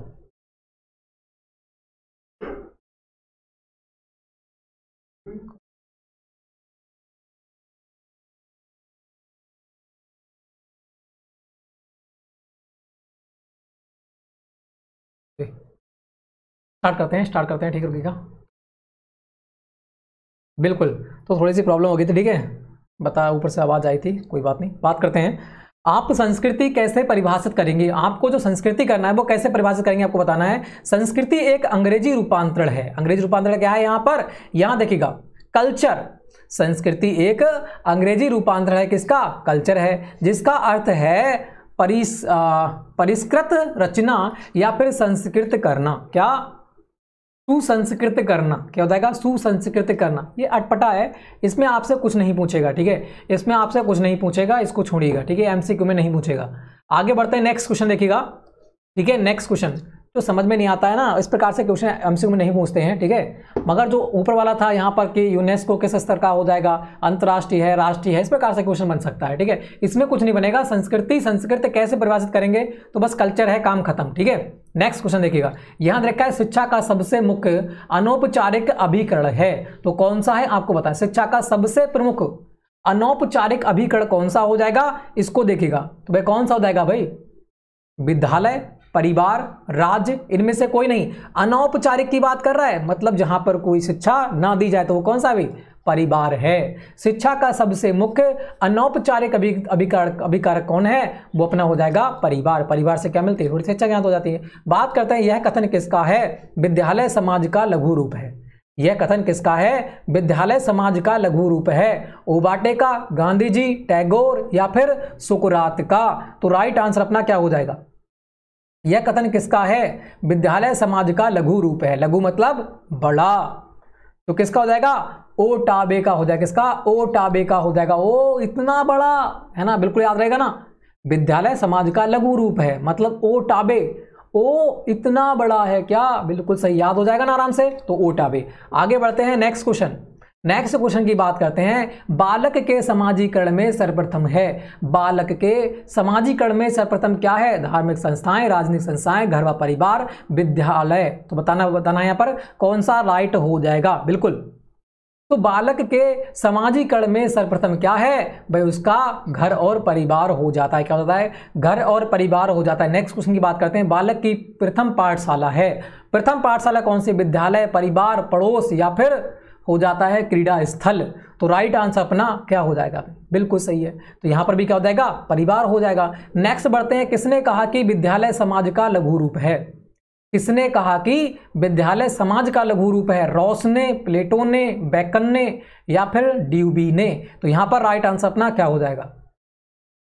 स्टार्ट करते हैं स्टार्ट करते हैं ठीक रुकेगा बिल्कुल तो थोड़ी सी प्रॉब्लम हो गई थी ठीक है बताया ऊपर से आवाज़ आई थी कोई बात नहीं बात करते हैं आप संस्कृति कैसे परिभाषित करेंगे आपको जो संस्कृति करना है वो कैसे परिभाषित करेंगे आपको बताना है संस्कृति एक अंग्रेजी रूपांतरण है अंग्रेजी रूपांतरण क्या है यहाँ पर यहाँ देखिएगा कल्चर संस्कृति एक अंग्रेजी रूपांतरण है किसका कल्चर है जिसका अर्थ है परिस परिष्कृत रचना या फिर संस्कृत करना क्या सुसंस्कृत करना क्या होता है सुसंस्कृत करना ये अटपटा है इसमें आपसे कुछ नहीं पूछेगा ठीक है इसमें आपसे कुछ नहीं पूछेगा इसको छोड़िएगा ठीक है एमसीक्यू में नहीं पूछेगा आगे बढ़ते हैं नेक्स्ट क्वेश्चन देखिएगा ठीक है नेक्स्ट क्वेश्चन जो समझ में नहीं आता है ना इस प्रकार से क्वेश्चन एमसीयू में नहीं पूछते हैं ठीक है मगर जो ऊपर वाला था यहाँ पर कि यूनेस्को किस स्तर का हो जाएगा अंतर्राष्ट्रीय है राष्ट्रीय है इस प्रकार से क्वेश्चन बन सकता है ठीक है इसमें कुछ नहीं बनेगा संस्कृति संस्कृत कैसे परिभाषित करेंगे तो बस कल्चर है काम खत्म ठीक है नेक्स्ट क्वेश्चन देखिएगा यहाँ देखा है शिक्षा का सबसे मुख्य अनौपचारिक अभिकरण है तो कौन सा है आपको बताए शिक्षा का सबसे प्रमुख अनौपचारिक अभिकरण कौन सा हो जाएगा इसको देखिएगा तो भाई कौन सा हो जाएगा भाई विद्यालय परिवार राज्य इनमें से कोई नहीं अनौपचारिक की बात कर रहा है मतलब जहां पर कोई शिक्षा ना दी जाए तो वो कौन सा भी परिवार है शिक्षा का सबसे मुख्य अनौपचारिक अभिकारक अभिकार कौन है वो अपना हो जाएगा परिवार परिवार से क्या मिलती है थोड़ी शिक्षा ज्ञात हो जाती है बात करते हैं यह कथन किसका है विद्यालय समाज का लघु रूप है यह कथन किसका है विद्यालय समाज का लघु रूप है ओबाटे का गांधी जी टैगोर या फिर सुकुरात का तो राइट आंसर अपना क्या हो जाएगा यह कथन किसका है विद्यालय समाज का लघु रूप है लघु मतलब बड़ा तो किसका हो जाएगा ओ टाबे का हो जाएगा किसका ओ टाबे का हो जाएगा ओ इतना बड़ा है ना बिल्कुल याद रहेगा ना विद्यालय समाज का लघु रूप है मतलब ओ टाबे ओ इतना बड़ा है क्या बिल्कुल सही याद हो जाएगा ना आराम से तो ओ टाबे आगे बढ़ते हैं नेक्स्ट क्वेश्चन नेक्स्ट क्वेश्चन की बात करते हैं बालक के समाजीकरण में सर्वप्रथम है बालक के समाजीकरण में सर्वप्रथम क्या है धार्मिक संस्थाएं राजनीतिक संस्थाएं घर व परिवार विद्यालय तो बताना बताना यहाँ पर कौन सा राइट हो जाएगा बिल्कुल तो बालक के समाजीकरण में सर्वप्रथम क्या है भाई उसका घर और परिवार हो जाता है क्या होता है घर और परिवार हो जाता है नेक्स्ट क्वेश्चन की बात करते हैं बालक की प्रथम पाठशाला है प्रथम पाठशाला कौन सी विद्यालय परिवार पड़ोस या फिर हो जाता है क्रीड़ा स्थल तो राइट आंसर अपना क्या हो जाएगा बिल्कुल सही है तो यहाँ पर भी क्या हो जाएगा परिवार हो जाएगा नेक्स्ट बढ़ते हैं किसने कहा कि विद्यालय समाज का लघु रूप है किसने कहा कि विद्यालय समाज का लघु रूप है रॉस ने प्लेटो ने बैकन ने या फिर ड्यूबी ने तो यहाँ पर राइट आंसर अपना क्या हो जाएगा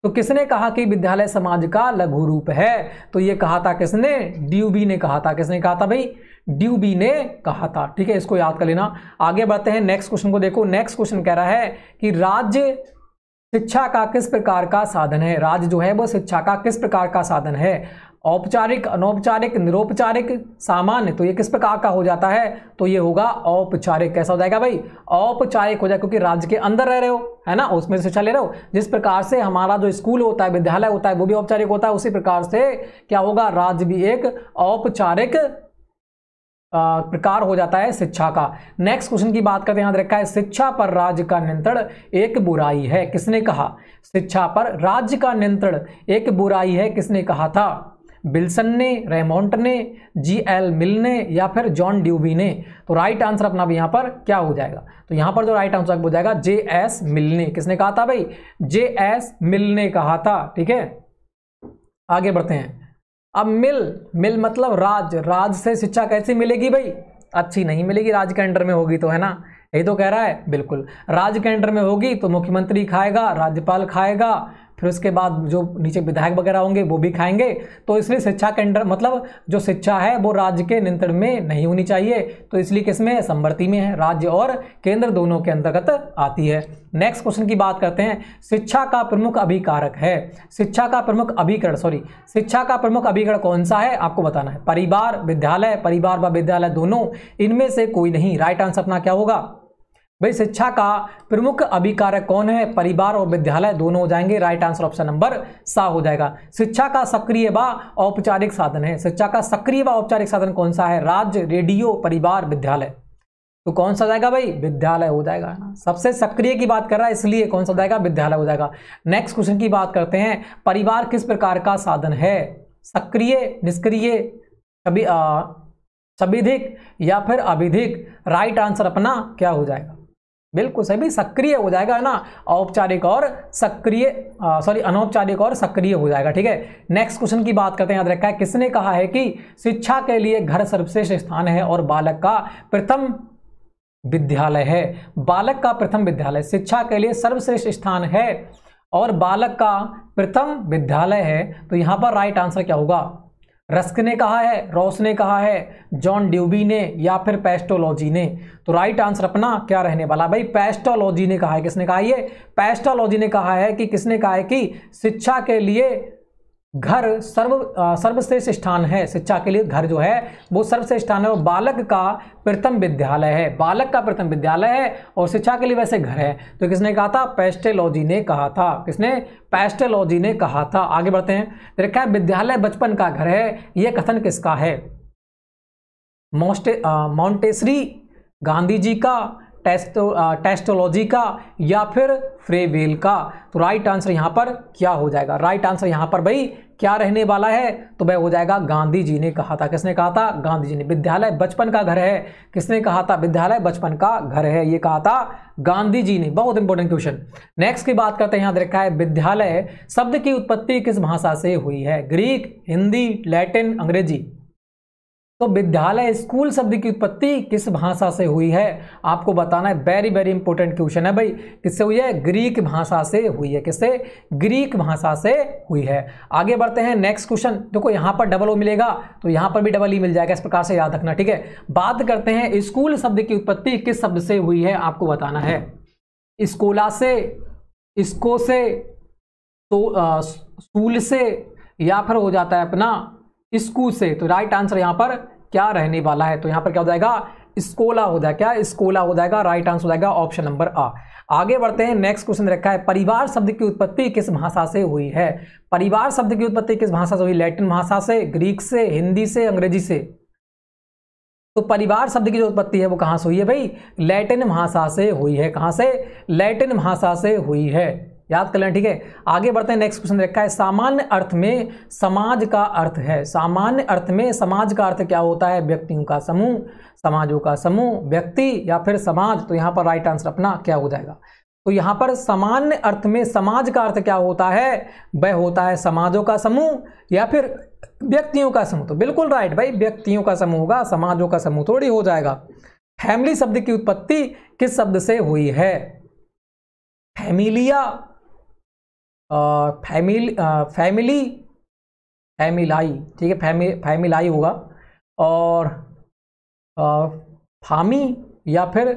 तो किसने कहा कि विद्यालय समाज का लघु रूप है तो ये कहा था किसने ड्यूबी ने कहा था किसने कहा था भाई ड्यूबी ने कहा था ठीक है इसको याद कर लेना आगे बढ़ते हैं नेक्स्ट क्वेश्चन को देखो नेक्स्ट क्वेश्चन कह रहा है कि राज्य शिक्षा का किस प्रकार का साधन है राज्य जो है वो शिक्षा का किस प्रकार का साधन है औपचारिक अनौपचारिक निरौपचारिक सामान्य तो ये किस प्रकार का हो जाता है तो ये होगा औपचारिक कैसा हो जाएगा भाई औपचारिक हो जाएगा क्योंकि राज्य के अंदर रह रहे हो है ना उसमें शिक्षा ले रहे हो जिस प्रकार से हमारा जो स्कूल होता है विद्यालय होता है वो भी औपचारिक होता है उसी प्रकार से क्या होगा राज्य भी एक औपचारिक प्रकार हो जाता है शिक्षा का नेक्स्ट क्वेश्चन की बात करते हैं याद रखा है शिक्षा पर राज्य का नियंत्रण एक बुराई है किसने कहा शिक्षा पर राज्य का नियंत्रण एक बुराई है किसने कहा था बिल्सन ने रेमोंट ने जी एल मिल ने या फिर जॉन ड्यूबी ने तो राइट आंसर अपना भी यहाँ पर क्या हो जाएगा तो यहाँ पर जो राइट आंसर हो जाएगा जे एस मिल ने किसने कहा था भाई जे एस मिल ने कहा था ठीक है आगे बढ़ते हैं अब मिल मिल मतलब राज राज से शिक्षा कैसी मिलेगी भाई अच्छी नहीं मिलेगी राज के अंडर में होगी तो है ना यही तो कह रहा है बिल्कुल राज के अंडर में होगी तो मुख्यमंत्री खाएगा राज्यपाल खाएगा फिर उसके बाद जो नीचे विधायक वगैरह होंगे वो भी खाएंगे तो इसलिए शिक्षा के अंडर मतलब जो शिक्षा है वो राज्य के नियंत्रण में नहीं होनी चाहिए तो इसलिए किसमें समवर्ती में है राज्य और केंद्र दोनों के अंतर्गत आती है नेक्स्ट क्वेश्चन की बात करते हैं शिक्षा का प्रमुख अभिकारक है शिक्षा का प्रमुख अभिकरण सॉरी शिक्षा का प्रमुख अभिकरण कौन सा है आपको बताना है परिवार विद्यालय परिवार व विद्यालय दोनों इनमें से कोई नहीं राइट आंसर अपना क्या होगा भाई शिक्षा का प्रमुख अभिकारक कौन है परिवार और विद्यालय दोनों हो जाएंगे राइट आंसर ऑप्शन नंबर सा हो जाएगा शिक्षा का सक्रिय व औपचारिक साधन है शिक्षा का सक्रिय व औपचारिक साधन कौन सा है राज्य रेडियो परिवार विद्यालय तो कौन सा जाएगा भाई विद्यालय हो जाएगा सबसे सक्रिय की बात कर रहा है इसलिए कौन सा जाएगा विद्यालय हो जाएगा नेक्स्ट क्वेश्चन की बात करते हैं परिवार किस प्रकार का साधन है सक्रिय निष्क्रिय कभी सविधिक या फिर अभिधिक राइट आंसर अपना क्या हो जाएगा बिल्कुल सही सक्रिय हो जाएगा है ना औपचारिक और सक्रिय सॉरी अनौपचारिक और सक्रिय हो जाएगा ठीक है नेक्स्ट क्वेश्चन की बात करते हैं याद रखा है किसने कहा है कि शिक्षा के लिए घर सर्वश्रेष्ठ स्थान है और बालक का प्रथम विद्यालय है बालक का प्रथम विद्यालय शिक्षा के लिए सर्वश्रेष्ठ स्थान है और बालक का प्रथम विद्यालय है तो यहाँ पर राइट आंसर क्या होगा रस्क ने कहा है रॉस ने कहा है जॉन ड्यूबी ने या फिर पेस्टोलॉजी ने तो राइट आंसर अपना क्या रहने वाला भाई पेस्टोलॉजी ने कहा है किसने कहा ये पेस्टोलॉजी ने कहा है कि किसने कहा है कि शिक्षा के लिए घर सर्व सर्वश्रेष्ठ स्थान है शिक्षा के लिए घर जो है वो सर्वश्रेष्ठ स्थान है और बालक का प्रथम विद्यालय है बालक का प्रथम विद्यालय है और शिक्षा के लिए वैसे घर है तो किसने कहा था पेस्टेलॉजी ने कहा था किसने पेस्टेलॉजी ने कहा था आगे बढ़ते हैं तो विद्यालय बचपन का घर है यह कथन किसका है मोस्टे माउंटेसरी गांधी जी का टेस्टो टेस्टोलॉजी का या फिर फ्रेवेल का तो राइट आंसर यहाँ पर क्या हो जाएगा राइट आंसर यहाँ पर भाई क्या रहने वाला है तो वह हो जाएगा गांधी जी ने कहा था किसने कहा था गांधी जी ने विद्यालय बचपन का घर है किसने कहा था विद्यालय बचपन का घर है ये कहा था गांधी जी ने बहुत इंपॉर्टेंट क्वेश्चन नेक्स्ट की बात करते हैं यहाँ देखा है विद्यालय शब्द की उत्पत्ति किस भाषा से हुई है ग्रीक हिंदी लैटिन अंग्रेजी तो विद्यालय स्कूल शब्द की उत्पत्ति किस भाषा से हुई है आपको बताना है वेरी वेरी इंपॉर्टेंट क्वेश्चन है भाई किससे हुई है ग्रीक भाषा से हुई है किससे ग्रीक भाषा से हुई है आगे बढ़ते हैं नेक्स्ट क्वेश्चन देखो यहां पर डबल ओ मिलेगा तो यहां पर भी डबल ई e मिल जाएगा इस प्रकार से याद रखना ठीक है बात करते हैं स्कूल शब्द की उत्पत्ति किस शब्द से हुई है आपको बताना है स्कोला से इसको से तो सूल से या फिर हो जाता है अपना स्कू से तो राइट आंसर यहां पर क्या रहने वाला है तो यहां पर क्या हो जाएगा स्कोला हो जाएगा क्या स्कोला हो जाएगा राइट आंसर हो जाएगा ऑप्शन नंबर आ आगे बढ़ते हैं नेक्स्ट क्वेश्चन रखा है परिवार शब्द की उत्पत्ति किस भाषा से हुई है परिवार शब्द की उत्पत्ति किस भाषा से हुई लैटिन भाषा से ग्रीक से हिंदी से अंग्रेजी से तो परिवार शब्द की जो उत्पत्ति है वो कहाँ से हुई है भाई लैटिन भाषा से हुई है कहाँ से लैटिन भाषा से हुई है याद कर लें ठीक है आगे बढ़ते हैं नेक्स्ट क्वेश्चन देखा है सामान्य अर्थ में समाज का अर्थ है सामान्य अर्थ में समाज का अर्थ क्या होता है व्यक्तियों का समूह समाजों का समूह व्यक्ति या फिर समाज तो यहाँ पर राइट आंसर अपना क्या हो जाएगा तो यहाँ पर सामान्य अर्थ में समाज का अर्थ क्या होता है वह होता है समाजों का समूह या फिर व्यक्तियों का समूह तो बिल्कुल राइट भाई व्यक्तियों का समूह होगा समाजों का समूह थोड़ी हो जाएगा फैमिली शब्द की उत्पत्ति किस शब्द से हुई है फैमिलिया फैमिल फैमिली फैमिलाई ठीक है फैमिल फैमिलाई होगा और फामी या फिर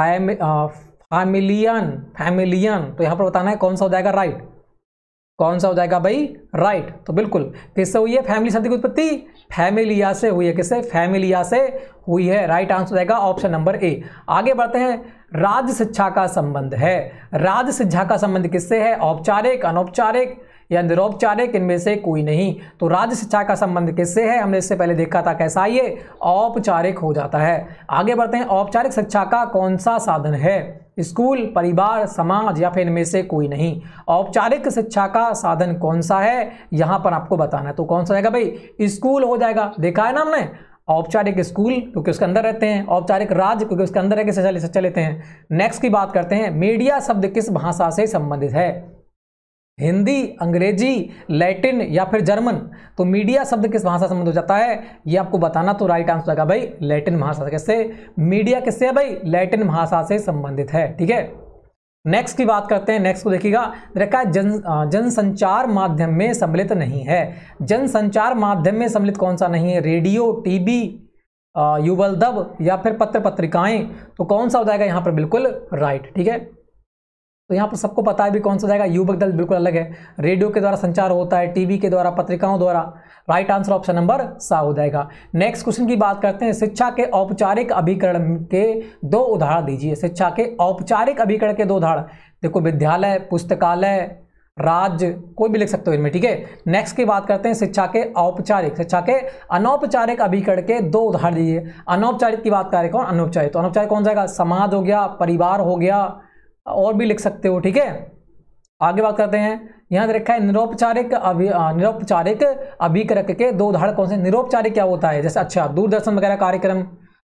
फैम फैमिलियन फैमिलियन तो यहाँ पर बताना है कौन सा हो जाएगा राइट कौन सा हो जाएगा भाई राइट तो बिल्कुल किससे हुई है फैमिली शब्द की उत्पत्ति फैमिलिया से हुई है किससे फैमिलिया से हुई है राइट आंसर हो जाएगा ऑप्शन नंबर ए आगे बढ़ते हैं राज्य शिक्षा का संबंध है राज्य शिक्षा का संबंध किससे है औपचारिक अनौपचारिक या निरौपचारिक इनमें से कोई नहीं तो राज्य शिक्षा का संबंध किससे है हमने इससे पहले देखा था कैसा ये औपचारिक हो जाता है आगे बढ़ते हैं औपचारिक शिक्षा का कौन सा साधन है स्कूल परिवार समाज या फिर इनमें से कोई नहीं औपचारिक शिक्षा का साधन कौन सा है यहाँ पर आपको बताना है तो कौन सा रहेगा भाई स्कूल हो जाएगा देखा है ना हमने औपचारिक स्कूल क्योंकि उसके अंदर रहते हैं औपचारिक राज्य क्योंकि उसके अंदर रह के शिक्षा लेते हैं नेक्स्ट की बात करते हैं मीडिया शब्द किस भाषा से संबंधित है हिंदी अंग्रेजी लैटिन या फिर जर्मन तो मीडिया शब्द किस भाषा से संबंध हो जाता है ये आपको बताना तो राइट आंसर होगा भाई लैटिन भाषा से मीडिया किससे है भाई लैटिन भाषा से संबंधित है ठीक है नेक्स्ट की बात करते हैं नेक्स्ट को देखिएगा रखा जन जनसंचार माध्यम में सम्मिलित नहीं है जनसंचार माध्यम में सम्मिलित कौन सा नहीं है रेडियो टीवी दब या फिर पत्र पत्रिकाएं तो कौन सा हो जाएगा यहाँ पर बिल्कुल राइट ठीक है तो यहाँ पर सबको पता है भी कौन सा जाएगा युवक दल बिल्कुल अलग है रेडियो के द्वारा संचार होता है टीवी के द्वारा पत्रिकाओं द्वारा राइट आंसर ऑप्शन नंबर सा हो जाएगा नेक्स्ट क्वेश्चन की बात करते हैं शिक्षा के औपचारिक अभिकरण के दो उदाहरण दीजिए शिक्षा के औपचारिक अभिकरण के दो उदाहरण देखो विद्यालय पुस्तकालय राज्य कोई भी लिख सकते हो इनमें ठीक है नेक्स्ट की बात करते हैं शिक्षा के औपचारिक शिक्षा के अनौपचारिक अभिकरण के दो उदाहरण दीजिए अनौपचारिक की बात करें कौन अनौपचारिक तो अनौपचारिक कौन जाएगा समाज हो गया परिवार हो गया और भी लिख सकते हो ठीक है आगे बात करते हैं यहाँ रखा है निरौपचारिक अभि अभिकरक के दो उदाहरण कौन से निरौपचारिक क्या होता है जैसे अच्छा दूरदर्शन वगैरह कार्यक्रम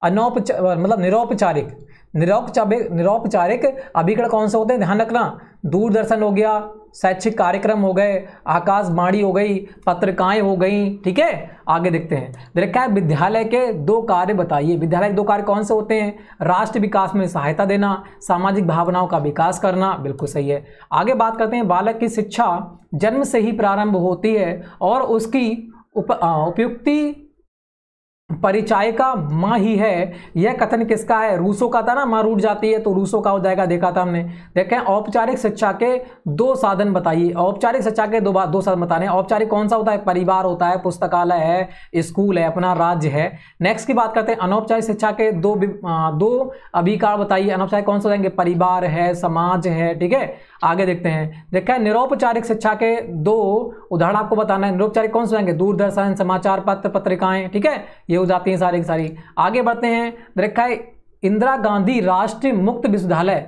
अनौपचार मतलब निरौपचारिक निरौपचारिक निरौपचारिक अभिकरण कौन से होते हैं ध्यान रखना दूरदर्शन हो गया शैक्षिक कार्यक्रम हो गए आकाशवाणी हो गई पत्रिकाएं हो गई ठीक है आगे देखते हैं देखा क्या है विद्यालय के दो कार्य बताइए विद्यालय के दो कार्य कौन से होते हैं राष्ट्र विकास में सहायता देना सामाजिक भावनाओं का विकास करना बिल्कुल सही है आगे बात करते हैं बालक की शिक्षा जन्म से ही प्रारंभ होती है और उसकी उप उपयुक्ति परिचायिका माँ ही है यह कथन किसका है रूसो का था ना माँ रूट जाती है तो रूसो का हो जाएगा देखा था हमने देखें औपचारिक शिक्षा के दो साधन बताइए औपचारिक शिक्षा के दो दो साधन बताने औपचारिक कौन सा होता है परिवार होता है पुस्तकालय है स्कूल है अपना राज्य है नेक्स्ट की बात करते हैं अनौपचारिक शिक्षा के दो दो अभिकार बताइए अनौपचारिक कौन सा हो जाएंगे परिवार है समाज है ठीक है आगे देखते हैं देखा है निरौपचारिक शिक्षा के दो उदाहरण आपको बताना है निरौपचारिक कौन से आएंगे दूरदर्शन समाचार पत्र पत्रिकाएं ठीक है ये हो जाती हैं सारी की सारी आगे बढ़ते हैं देखा है इंदिरा गांधी राष्ट्रीय मुक्त विश्वविद्यालय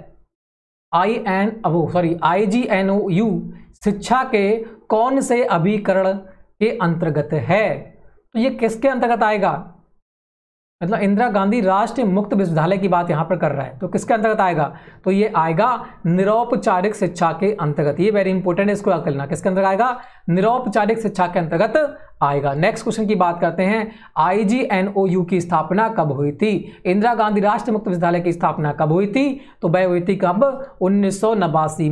I N O sorry I G N O U शिक्षा के कौन से अभिकरण के अंतर्गत है तो ये किसके अंतर्गत आएगा मतलब इंदिरा गांधी राष्ट्रीय मुक्त विश्वविद्यालय की बात यहाँ पर कर रहा है तो किसके अंतर्गत आएगा तो ये आएगा निरौपचारिक शिक्षा के अंतर्गत ये वेरी इंपॉर्टेंट है इसको याद करना किसके अंतर्गत आएगा निरौपचारिक शिक्षा के अंतर्गत आएगा नेक्स्ट क्वेश्चन की बात करते हैं आईजीएनओयू की स्थापना कब हुई थी इंदिरा गांधी राष्ट्रीय मुक्त विद्यालय की स्थापना कब हुई थी तो वह हुई थी कब उन्नीस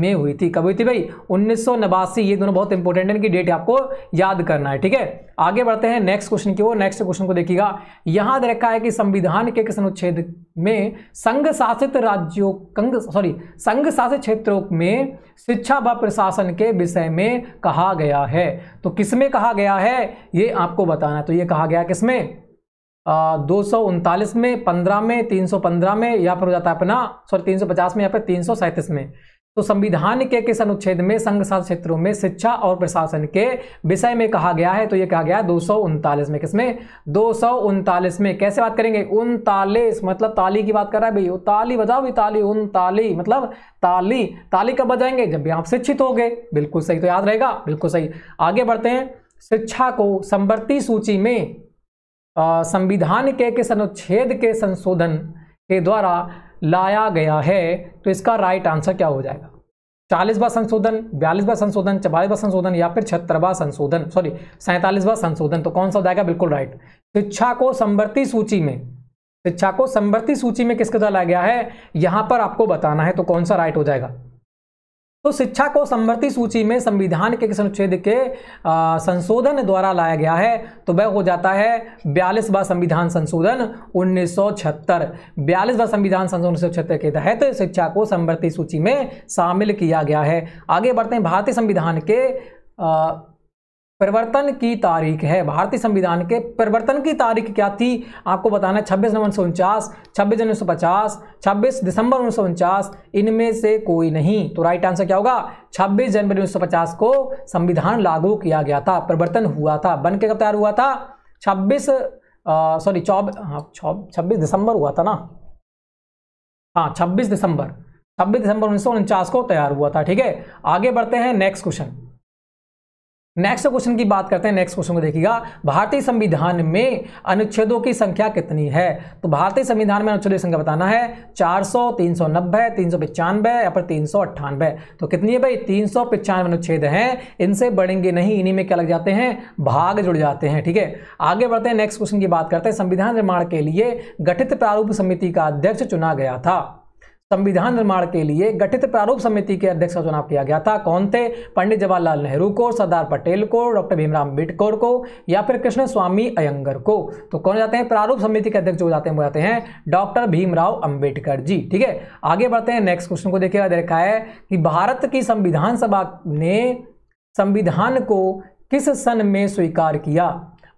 में हुई थी कब हुई थी भाई उन्नीस ये दोनों बहुत इंपॉर्टेंट है इनकी डेट आपको याद करना है ठीक है आगे बढ़ते हैं नेक्स्ट क्वेश्चन की ओर नेक्स्ट क्वेश्चन को देखिएगा यहां रखा है कि संविधान के किस अनुच्छेद में संघ शासित राज्यों कंग सॉरी संघ शासित क्षेत्रों में शिक्षा व प्रशासन के विषय में कहा गया है तो किसमें कहा गया है ये आपको बताना है तो ये कहा गया किसमें दो सौ उनतालीस में पंद्रह में तीन सौ पंद्रह में या फिर हो जाता है अपना सॉरी तीन सौ पचास में या फिर तीन सौ सैंतीस में तो संविधान के किस अनुच्छेद में संघ शासित क्षेत्रों में शिक्षा और प्रशासन के विषय में कहा गया है तो यह कहा गया है दो में किसमें दो सौ में कैसे बात करेंगे उनतालीस मतलब ताली की बात कर रहा है भाई ताली बजाओ भी ताली उनताली मतलब ताली ताली कब बजाएंगे जब भी आप शिक्षित हो गए बिल्कुल सही तो याद रहेगा बिल्कुल सही आगे बढ़ते हैं शिक्षा को संवर्ती सूची में संविधान के किस अनुच्छेद के संशोधन के द्वारा लाया गया है तो इसका राइट आंसर क्या हो जाएगा चालीसवा संशोधन बयालीसवा संशोधन चवालीसवा संशोधन या फिर छहत्तरवा संशोधन सॉरी सैंतालीसवा संशोधन तो कौन सा हो जाएगा बिल्कुल राइट शिक्षा को संवर्ती सूची में शिक्षा को संवर्ती सूची में किसके द्वारा लाया गया है यहां पर आपको बताना है तो कौन सा राइट हो जाएगा तो शिक्षा को समवर्ती सूची में संविधान के किस अनुच्छेद के संशोधन द्वारा लाया गया है तो वह हो जाता है बयालीसवा संविधान संशोधन उन्नीस सौ छहत्तर बयालीसवा संविधान संशोधन उन्नीस सौ छहत्तर के तहत शिक्षा को समवर्ती सूची में शामिल किया गया है आगे बढ़ते हैं भारतीय संविधान के आ, परिवर्तन की तारीख है भारतीय संविधान के परिवर्तन की तारीख क्या थी आपको बताना है छब्बीस नवंबर सौ उनचास छब्बीस जनवरी सौ पचास छब्बीस दिसंबर उन्नीस सौ उनचास इनमें से कोई नहीं तो राइट आंसर क्या होगा छब्बीस जनवरी उन्नीस सौ पचास को संविधान लागू किया गया था परिवर्तन हुआ था बन के कब तैयार हुआ था छब्बीस सॉरी हाँ, चौब छब्बीस दिसंबर हुआ था ना हाँ छब्बीस दिसंबर छब्बीस दिसंबर उन्नीस सौ उनचास को तैयार हुआ था ठीक है आगे बढ़ते हैं नेक्स्ट क्वेश्चन नेक्स्ट क्वेश्चन की बात करते हैं नेक्स्ट क्वेश्चन को देखिएगा भारतीय संविधान में अनुच्छेदों की संख्या कितनी है तो भारतीय संविधान में अनुच्छेदों की संख्या बताना है 400, 390, तीन सौ पिचानबे या फिर तीन तो कितनी है भाई तीन अनुच्छेद हैं इनसे बढ़ेंगे नहीं इन्हीं में क्या लग जाते हैं भाग जुड़ जाते हैं ठीक है आगे बढ़ते हैं नेक्स्ट क्वेश्चन की बात करते हैं संविधान निर्माण के लिए गठित प्रारूप समिति का अध्यक्ष चुना गया था संविधान निर्माण के लिए गठित प्रारूप समिति के अध्यक्ष का चुनाव किया गया था कौन थे पंडित जवाहरलाल नेहरू को सरदार पटेल को डॉक्टर भीमराव अम्बेडकर को या फिर कृष्ण स्वामी अयंगर को तो कौन जाते हैं प्रारूप समिति के अध्यक्ष जो जाते हैं वो जाते हैं डॉक्टर भीमराव अम्बेडकर जी ठीक है आगे बढ़ते हैं नेक्स्ट क्वेश्चन को देखिएगा देखा है कि भारत की संविधान सभा ने संविधान को किस सन में स्वीकार किया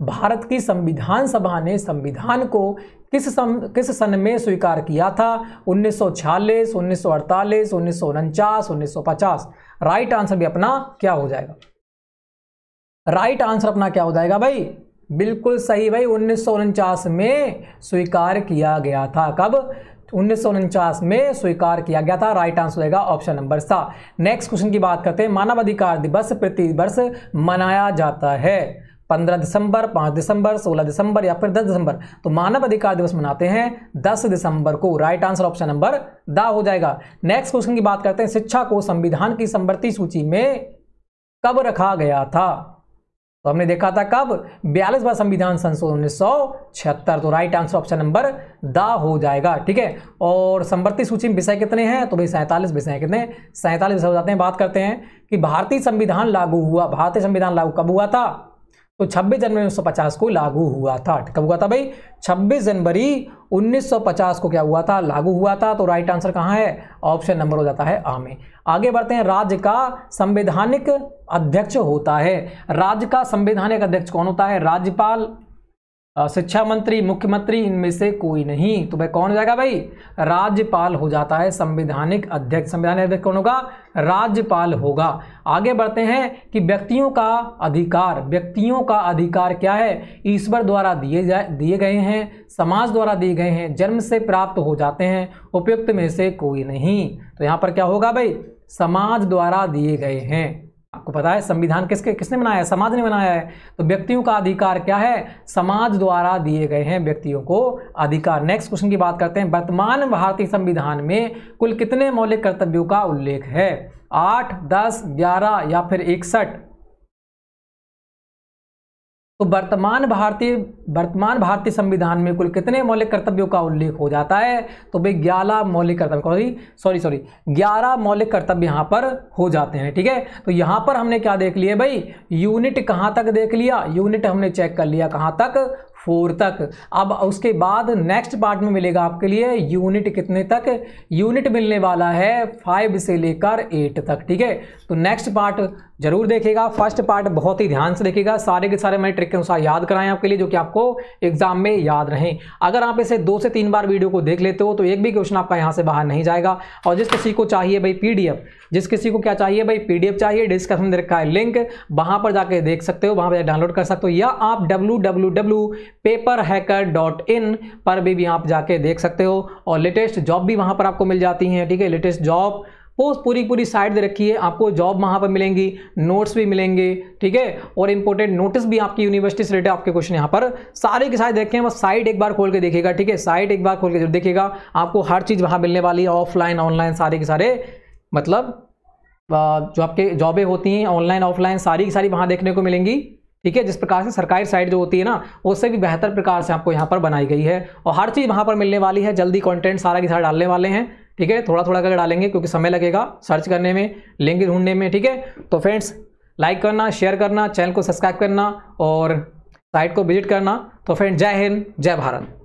भारत की संविधान सभा ने संविधान को किस सम किस सन में स्वीकार किया था 1946, 1948, 1949, राइट आंसर भी अपना क्या हो जाएगा राइट आंसर अपना क्या हो जाएगा भाई बिल्कुल सही भाई उन्नीस में स्वीकार किया गया था कब उन्नीस में स्वीकार किया गया था राइट आंसर होगा ऑप्शन नंबर सा नेक्स्ट क्वेश्चन की बात करते हैं मानवाधिकार दिवस प्रति वर्ष मनाया जाता है पंद्रह दिसंबर पाँच दिसंबर सोलह दिसंबर या फिर दस दिसंबर तो मानव अधिकार दिवस मनाते हैं दस दिसंबर को राइट आंसर ऑप्शन नंबर द हो जाएगा नेक्स्ट क्वेश्चन की बात करते हैं शिक्षा को संविधान की संवर्ती सूची में कब रखा गया था तो हमने देखा था कब बयालीस बार संविधान संशोधन उन्नीस सौ छिहत्तर तो राइट आंसर ऑप्शन नंबर द हो जाएगा ठीक है और संवर्ती सूची में विषय कितने हैं तो भाई सैंतालीस विषय कितने सैंतालीस विषय हो जाते हैं बात करते हैं कि भारतीय संविधान लागू हुआ भारतीय संविधान लागू कब हुआ था तो 26 जनवरी 1950 को लागू हुआ था कब हुआ था भाई 26 जनवरी 1950 को क्या हुआ था लागू हुआ था तो राइट आंसर कहाँ है ऑप्शन नंबर हो जाता है आ में आगे बढ़ते हैं राज्य का संवैधानिक अध्यक्ष होता है राज्य का संवैधानिक अध्यक्ष कौन होता है राज्यपाल शिक्षा मंत्री मुख्यमंत्री इनमें से कोई नहीं तो भाई कौन हो जाएगा भाई राज्यपाल हो जाता है संवैधानिक अध्यक्ष संवैधानिक अध्यक्ष कौन होगा राज्यपाल होगा आगे बढ़ते हैं कि व्यक्तियों का अधिकार व्यक्तियों का अधिकार क्या है ईश्वर द्वारा दिए जाए दिए गए हैं समाज द्वारा दिए गए हैं जन्म से प्राप्त हो जाते हैं उपयुक्त में से कोई नहीं तो यहाँ पर क्या होगा भाई समाज द्वारा दिए गए हैं आपको पता है संविधान किसके किसने बनाया है समाज ने बनाया है तो व्यक्तियों का अधिकार क्या है समाज द्वारा दिए गए हैं व्यक्तियों को अधिकार नेक्स्ट क्वेश्चन की बात करते हैं वर्तमान भारतीय संविधान में कुल कितने मौलिक कर्तव्यों का उल्लेख है आठ दस ग्यारह या फिर इकसठ तो वर्तमान भारतीय वर्तमान भारतीय संविधान में कुल कितने मौलिक कर्तव्यों का उल्लेख हो जाता है तो भाई ग्यारह मौलिक कर्तव्य सॉरी सॉरी ग्यारह मौलिक कर्तव्य यहाँ पर हो जाते हैं ठीक है तो यहाँ पर हमने क्या देख लिया भाई यूनिट कहाँ तक देख लिया यूनिट हमने चेक कर लिया कहाँ तक फोर तक अब उसके बाद नेक्स्ट पार्ट में मिलेगा आपके लिए यूनिट कितने तक यूनिट मिलने वाला है फाइव से लेकर एट तक ठीक है तो नेक्स्ट पार्ट जरूर देखिएगा फर्स्ट पार्ट बहुत ही ध्यान से देखिएगा सारे के सारे मैंने ट्रिक के अनुसार याद कराएं आपके लिए जो कि आपको एग्जाम में याद रहें अगर आप इसे दो से तीन बार वीडियो को देख लेते हो तो एक भी क्वेश्चन आपका यहाँ से बाहर नहीं जाएगा और जिस किसी को चाहिए भाई पीडीएफ जिस किसी को क्या चाहिए भाई पीडीएफ चाहिए डिस्क्रिप्शन दे रखा है लिंक वहाँ पर जाके देख सकते हो वहाँ पर डाउनलोड कर सकते हो या आप डब्ल्यू पर भी, भी आप जाके देख सकते हो और लेटेस्ट जॉब भी वहाँ पर आपको मिल जाती हैं ठीक है लेटेस्ट जॉब वो पूरी पूरी साइड दे रखी है आपको जॉब वहाँ पर मिलेंगी नोट्स भी मिलेंगे ठीक है और इंपॉर्टेंट नोटिस भी आपकी यूनिवर्सिटी से रिलेटेड आपके क्वेश्चन यहाँ पर सारे के साथ देखें बस साइट एक बार खोल के देखेगा ठीक है साइट एक बार खोल के देखेगा आपको हर चीज़ वहाँ मिलने वाली है ऑफलाइन ऑनलाइन सारे के सारे मतलब जो आपके जॉबें होती हैं ऑनलाइन ऑफलाइन सारी की सारी वहाँ देखने को मिलेंगी ठीक है जिस प्रकार से सरकारी साइट जो होती है ना उससे भी बेहतर प्रकार से आपको यहाँ पर बनाई गई है और हर चीज़ वहाँ पर मिलने वाली है जल्दी कंटेंट सारा की सारा डालने वाले हैं ठीक है थोड़ा थोड़ा करके डालेंगे क्योंकि समय लगेगा सर्च करने में लिंक ढूंढने में ठीक है तो फ्रेंड्स लाइक करना शेयर करना चैनल को सब्सक्राइब करना और साइट को विजिट करना तो फ्रेंड जय हिंद जय भारत